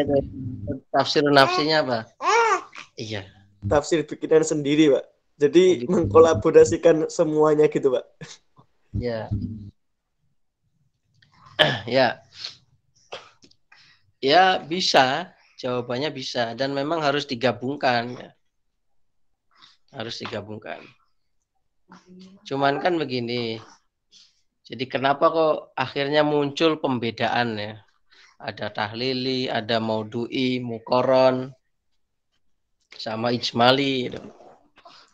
tafsirun nafsinya pak iya tafsir pikiran sendiri pak jadi oh, gitu. mengkolaborasikan semuanya gitu pak ya ya ya bisa jawabannya bisa dan memang harus digabungkan ya. harus digabungkan cuman kan begini jadi kenapa kok akhirnya muncul pembedaan ya ada tahlili ada maudui mukoron sama ijmali Itu,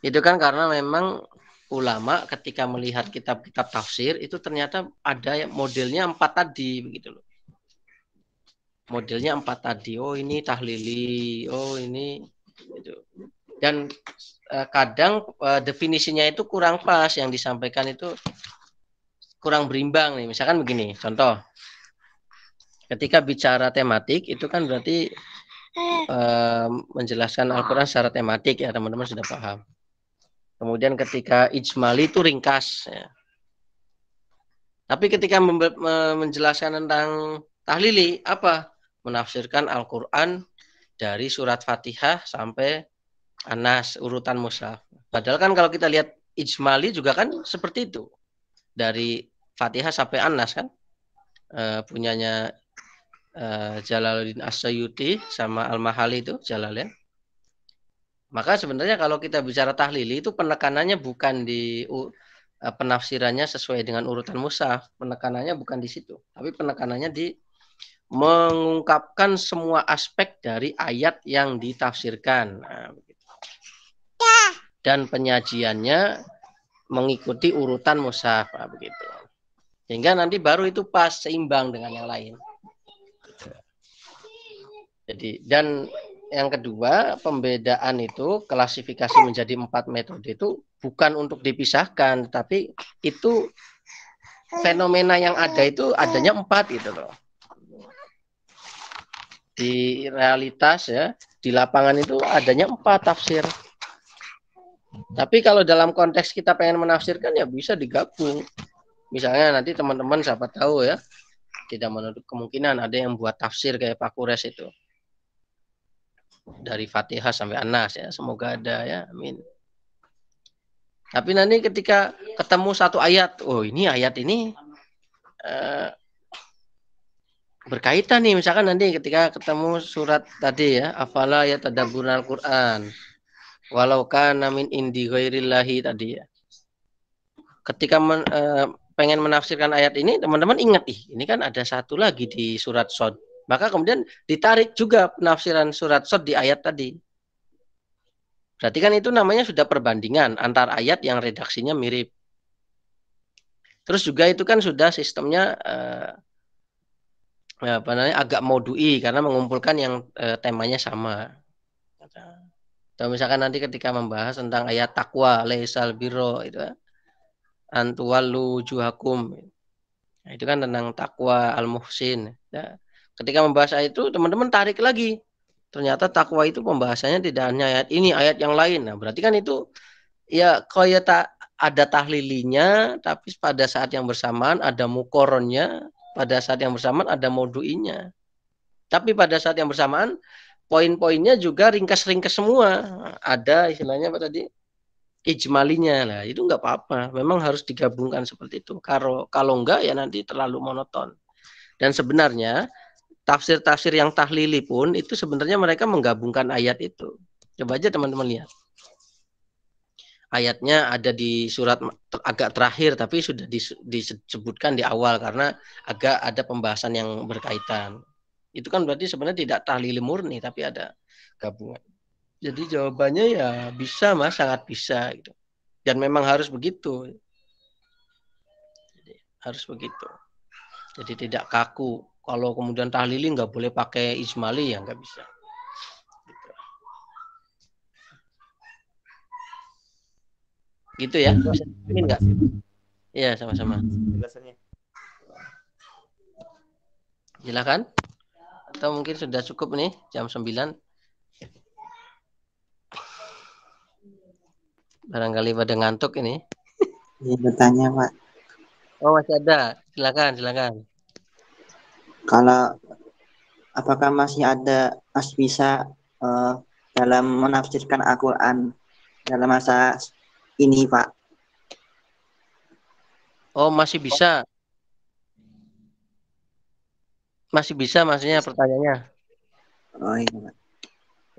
itu kan karena memang ulama ketika melihat kitab-kitab tafsir itu ternyata ada modelnya empat tadi begitu loh modelnya empat tadi oh ini tahlili oh ini dan uh, kadang uh, definisinya itu kurang pas yang disampaikan itu kurang berimbang nih misalkan begini contoh ketika bicara tematik itu kan berarti uh, menjelaskan Al-Quran secara tematik ya teman-teman sudah paham kemudian ketika ijmali itu ringkas ya. tapi ketika menjelaskan tentang tahlili apa menafsirkan Al-Quran dari surat Fatihah sampai Anas urutan musaf. Padahal kan kalau kita lihat ijmali juga kan seperti itu. Dari Fatihah sampai Anas kan e, punyanya e, Jalaluddin as sama Al-Mahali itu Jalaluddin. Ya. Maka sebenarnya kalau kita bicara tahlili itu penekanannya bukan di uh, penafsirannya sesuai dengan urutan musaf. penekanannya bukan di situ, tapi penekanannya di mengungkapkan semua aspek dari ayat yang ditafsirkan. Nah, dan penyajiannya mengikuti urutan musafah, begitu. Sehingga nanti baru itu pas seimbang dengan yang lain. Jadi dan yang kedua pembedaan itu klasifikasi menjadi empat metode itu bukan untuk dipisahkan, tapi itu fenomena yang ada itu adanya empat gitu loh di realitas ya di lapangan itu adanya empat tafsir. Tapi kalau dalam konteks kita pengen menafsirkan ya bisa digabung. Misalnya nanti teman-teman siapa tahu ya tidak menutup kemungkinan ada yang buat tafsir kayak Pak Kures itu dari Fatihah sampai Anas ya semoga ada ya amin tapi nanti ketika ketemu satu ayat oh ini ayat ini eh, berkaitan nih misalkan nanti ketika ketemu surat tadi ya afala ya tadabbur Al-Qur'an walau kana min indi ghairillahi tadi ya. Ketika men, e, pengen menafsirkan ayat ini teman-teman ingat ih ini kan ada satu lagi di surat Sod. Maka kemudian ditarik juga penafsiran surat Sod di ayat tadi. Berarti kan itu namanya sudah perbandingan antar ayat yang redaksinya mirip. Terus juga itu kan sudah sistemnya e, Nah, apa namanya agak modui karena mengumpulkan yang eh, temanya sama. Atau misalkan nanti ketika membahas tentang ayat takwa, leisal biro itu kan, antualu juhakum. Nah, itu kan tentang takwa al-muhsin. ya ketika membahas ayat itu teman-teman tarik lagi. Ternyata takwa itu pembahasannya tidak hanya ayat ini, ayat yang lain. Nah, berarti kan itu ya kau ya tak ada tahlilinya tapi pada saat yang bersamaan ada mukoronnya pada saat yang bersamaan ada moduinya. Tapi pada saat yang bersamaan poin-poinnya juga ringkas-ringkas semua. Ada istilahnya apa tadi? Ijmalinya lah, itu nggak apa-apa. Memang harus digabungkan seperti itu. Kalau kalau enggak ya nanti terlalu monoton. Dan sebenarnya tafsir-tafsir yang tahlili pun itu sebenarnya mereka menggabungkan ayat itu. Coba aja teman-teman lihat ayatnya ada di surat ter, agak terakhir tapi sudah dis, disebutkan di awal karena agak ada pembahasan yang berkaitan. Itu kan berarti sebenarnya tidak tahlil murni tapi ada gabungan. Jadi jawabannya ya bisa mas, sangat bisa gitu. Dan memang harus begitu. Jadi, harus begitu. Jadi tidak kaku. Kalau kemudian tahlili nggak boleh pakai ismali ya nggak bisa. Gitu ya. Iya. Bisa dijamin nggak? Iya, sama-sama. Jelaskan. Silakan. Atau mungkin sudah cukup nih jam 9. Barangkali pada ngantuk ini. Ini iya, bertanya, Pak. Oh, masih ada. Silakan, silakan. Kalau apakah masih ada masih bisa uh, eh, dalam menafsirkan Al-Qur'an dalam masa ini Pak. Oh masih bisa, masih bisa maksudnya pertanyaannya. Oh iya Pak.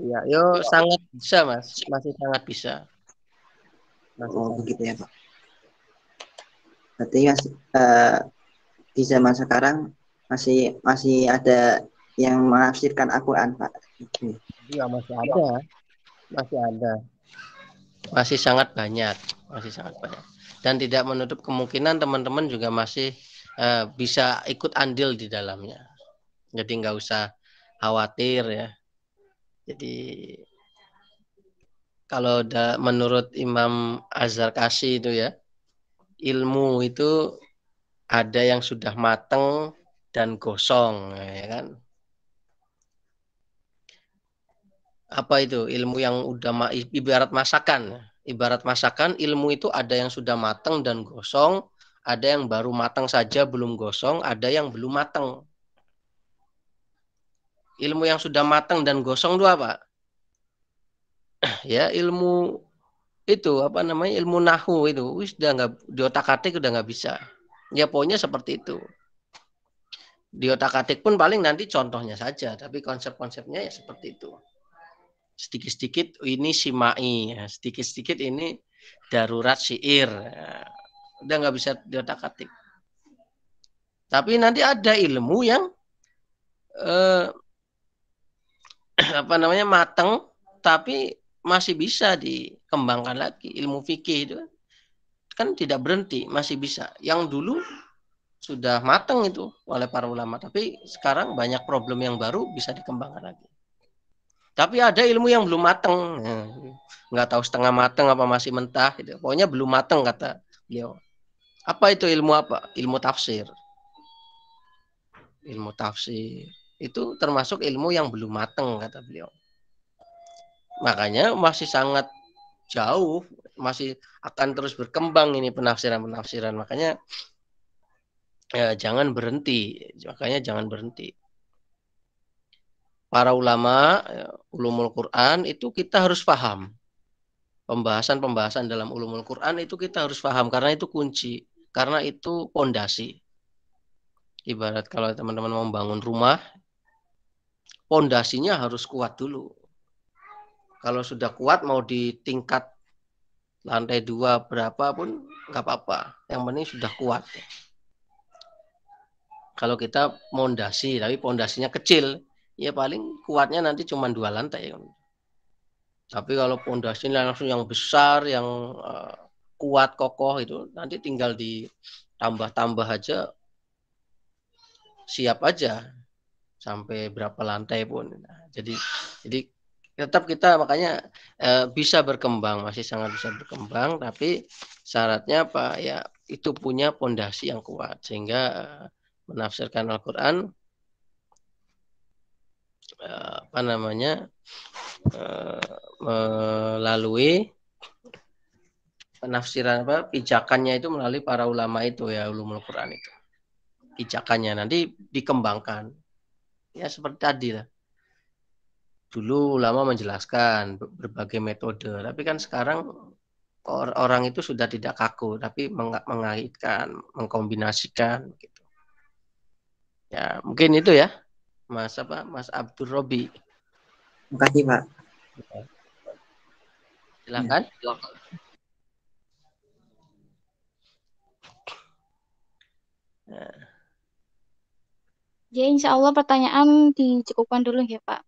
Ya, yo sangat bisa mas, masih sangat bisa. Masih oh sangat. begitu ya Pak. Berarti mas, uh, di zaman sekarang masih masih ada yang menafsirkan Al-Quran Pak. Iya masih ada, masih ada masih sangat banyak, masih sangat banyak. Dan tidak menutup kemungkinan teman-teman juga masih uh, bisa ikut andil di dalamnya. Jadi nggak usah khawatir ya. Jadi kalau da, menurut Imam Azhar Kasi itu ya, ilmu itu ada yang sudah mateng dan gosong ya kan. apa itu ilmu yang udah ibarat masakan ibarat masakan ilmu itu ada yang sudah matang dan gosong ada yang baru matang saja belum gosong ada yang belum matang ilmu yang sudah matang dan gosong itu apa ya ilmu itu apa namanya ilmu nahu itu wis udah nggak di otak atik udah nggak bisa ya pokoknya seperti itu di otak atik pun paling nanti contohnya saja tapi konsep-konsepnya ya seperti itu sedikit-sedikit ini simai, ya. sedikit-sedikit ini darurat syair. Udah nggak bisa diotak atik. Tapi nanti ada ilmu yang eh, apa namanya mateng tapi masih bisa dikembangkan lagi ilmu fikih itu kan, kan tidak berhenti masih bisa yang dulu sudah mateng itu oleh para ulama tapi sekarang banyak problem yang baru bisa dikembangkan lagi tapi ada ilmu yang belum mateng, ya, nggak tahu setengah mateng apa masih mentah. Gitu. Pokoknya belum mateng kata beliau. Apa itu ilmu apa? Ilmu tafsir. Ilmu tafsir itu termasuk ilmu yang belum mateng kata beliau. Makanya masih sangat jauh, masih akan terus berkembang ini penafsiran-penafsiran. Makanya ya, jangan berhenti, makanya jangan berhenti para ulama eh, ulumul Quran itu kita harus paham. Pembahasan-pembahasan dalam ulumul Quran itu kita harus paham karena itu kunci, karena itu pondasi. Ibarat kalau teman-teman mau bangun rumah, pondasinya harus kuat dulu. Kalau sudah kuat mau di tingkat lantai dua berapa pun nggak apa-apa. Yang penting sudah kuat. Kalau kita pondasi, tapi pondasinya kecil, ya paling kuatnya nanti cuma dua lantai. Kan. Tapi kalau pondasi langsung yang besar, yang uh, kuat kokoh itu nanti tinggal ditambah-tambah aja, siap aja sampai berapa lantai pun. Nah, jadi jadi tetap kita makanya uh, bisa berkembang masih sangat bisa berkembang tapi syaratnya apa ya itu punya pondasi yang kuat sehingga uh, menafsirkan Al-Qur'an Eh, apa namanya eh, melalui penafsiran apa pijakannya itu melalui para ulama itu ya ulumul Quran itu pijakannya nanti dikembangkan ya seperti tadi lah dulu ulama menjelaskan berbagai metode tapi kan sekarang orang itu sudah tidak kaku tapi mengaitkan mengkombinasikan gitu ya mungkin itu ya Mas apa? Mas Abdur Robi. Terima kasih Pak. Silakan. Ya. Ya insya Allah pertanyaan dicukupkan dulu ya Pak.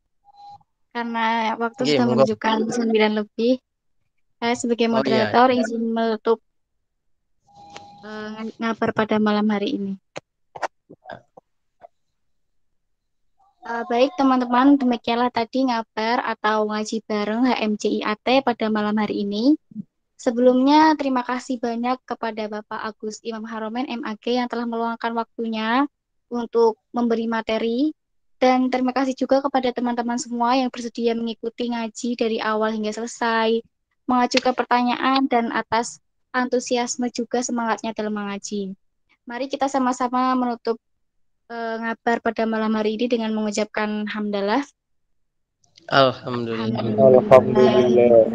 Karena waktu ya, sudah menunjukkan 9 lebih. Saya eh, sebagai moderator oh, iya. izin menutup uh, ngabar pada malam hari ini. Nah. Uh, baik teman-teman, demikianlah tadi ngabar atau ngaji bareng HMJIAT pada malam hari ini. Sebelumnya terima kasih banyak kepada Bapak Agus Imam Haromen MAG yang telah meluangkan waktunya untuk memberi materi dan terima kasih juga kepada teman-teman semua yang bersedia mengikuti ngaji dari awal hingga selesai, mengajukan pertanyaan dan atas antusiasme juga semangatnya dalam mengaji. Mari kita sama-sama menutup Eh, ngabar pada malam hari ini dengan mengucapkan hamdalah. Alhamdulillah. Alhamdulillah.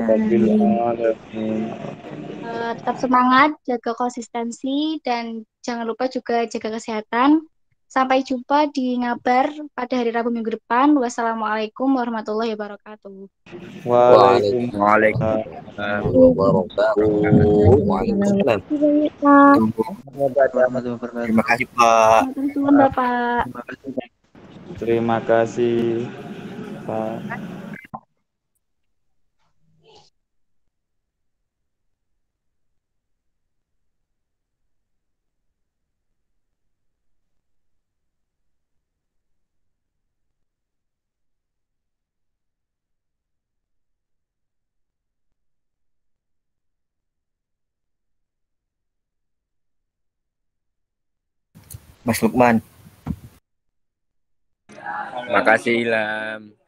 Uh, tetap semangat, jaga konsistensi, dan jangan lupa juga jaga kesehatan. Sampai jumpa di ngabar pada hari Rabu minggu depan. Wassalamualaikum warahmatullahi wabarakatuh. Waalaikumsalam warahmatullahi wabarakatuh. Terima kasih Pak. Terima kasih Pak. Terima kasih Pak. Mas Lukman. Makasih Ilham.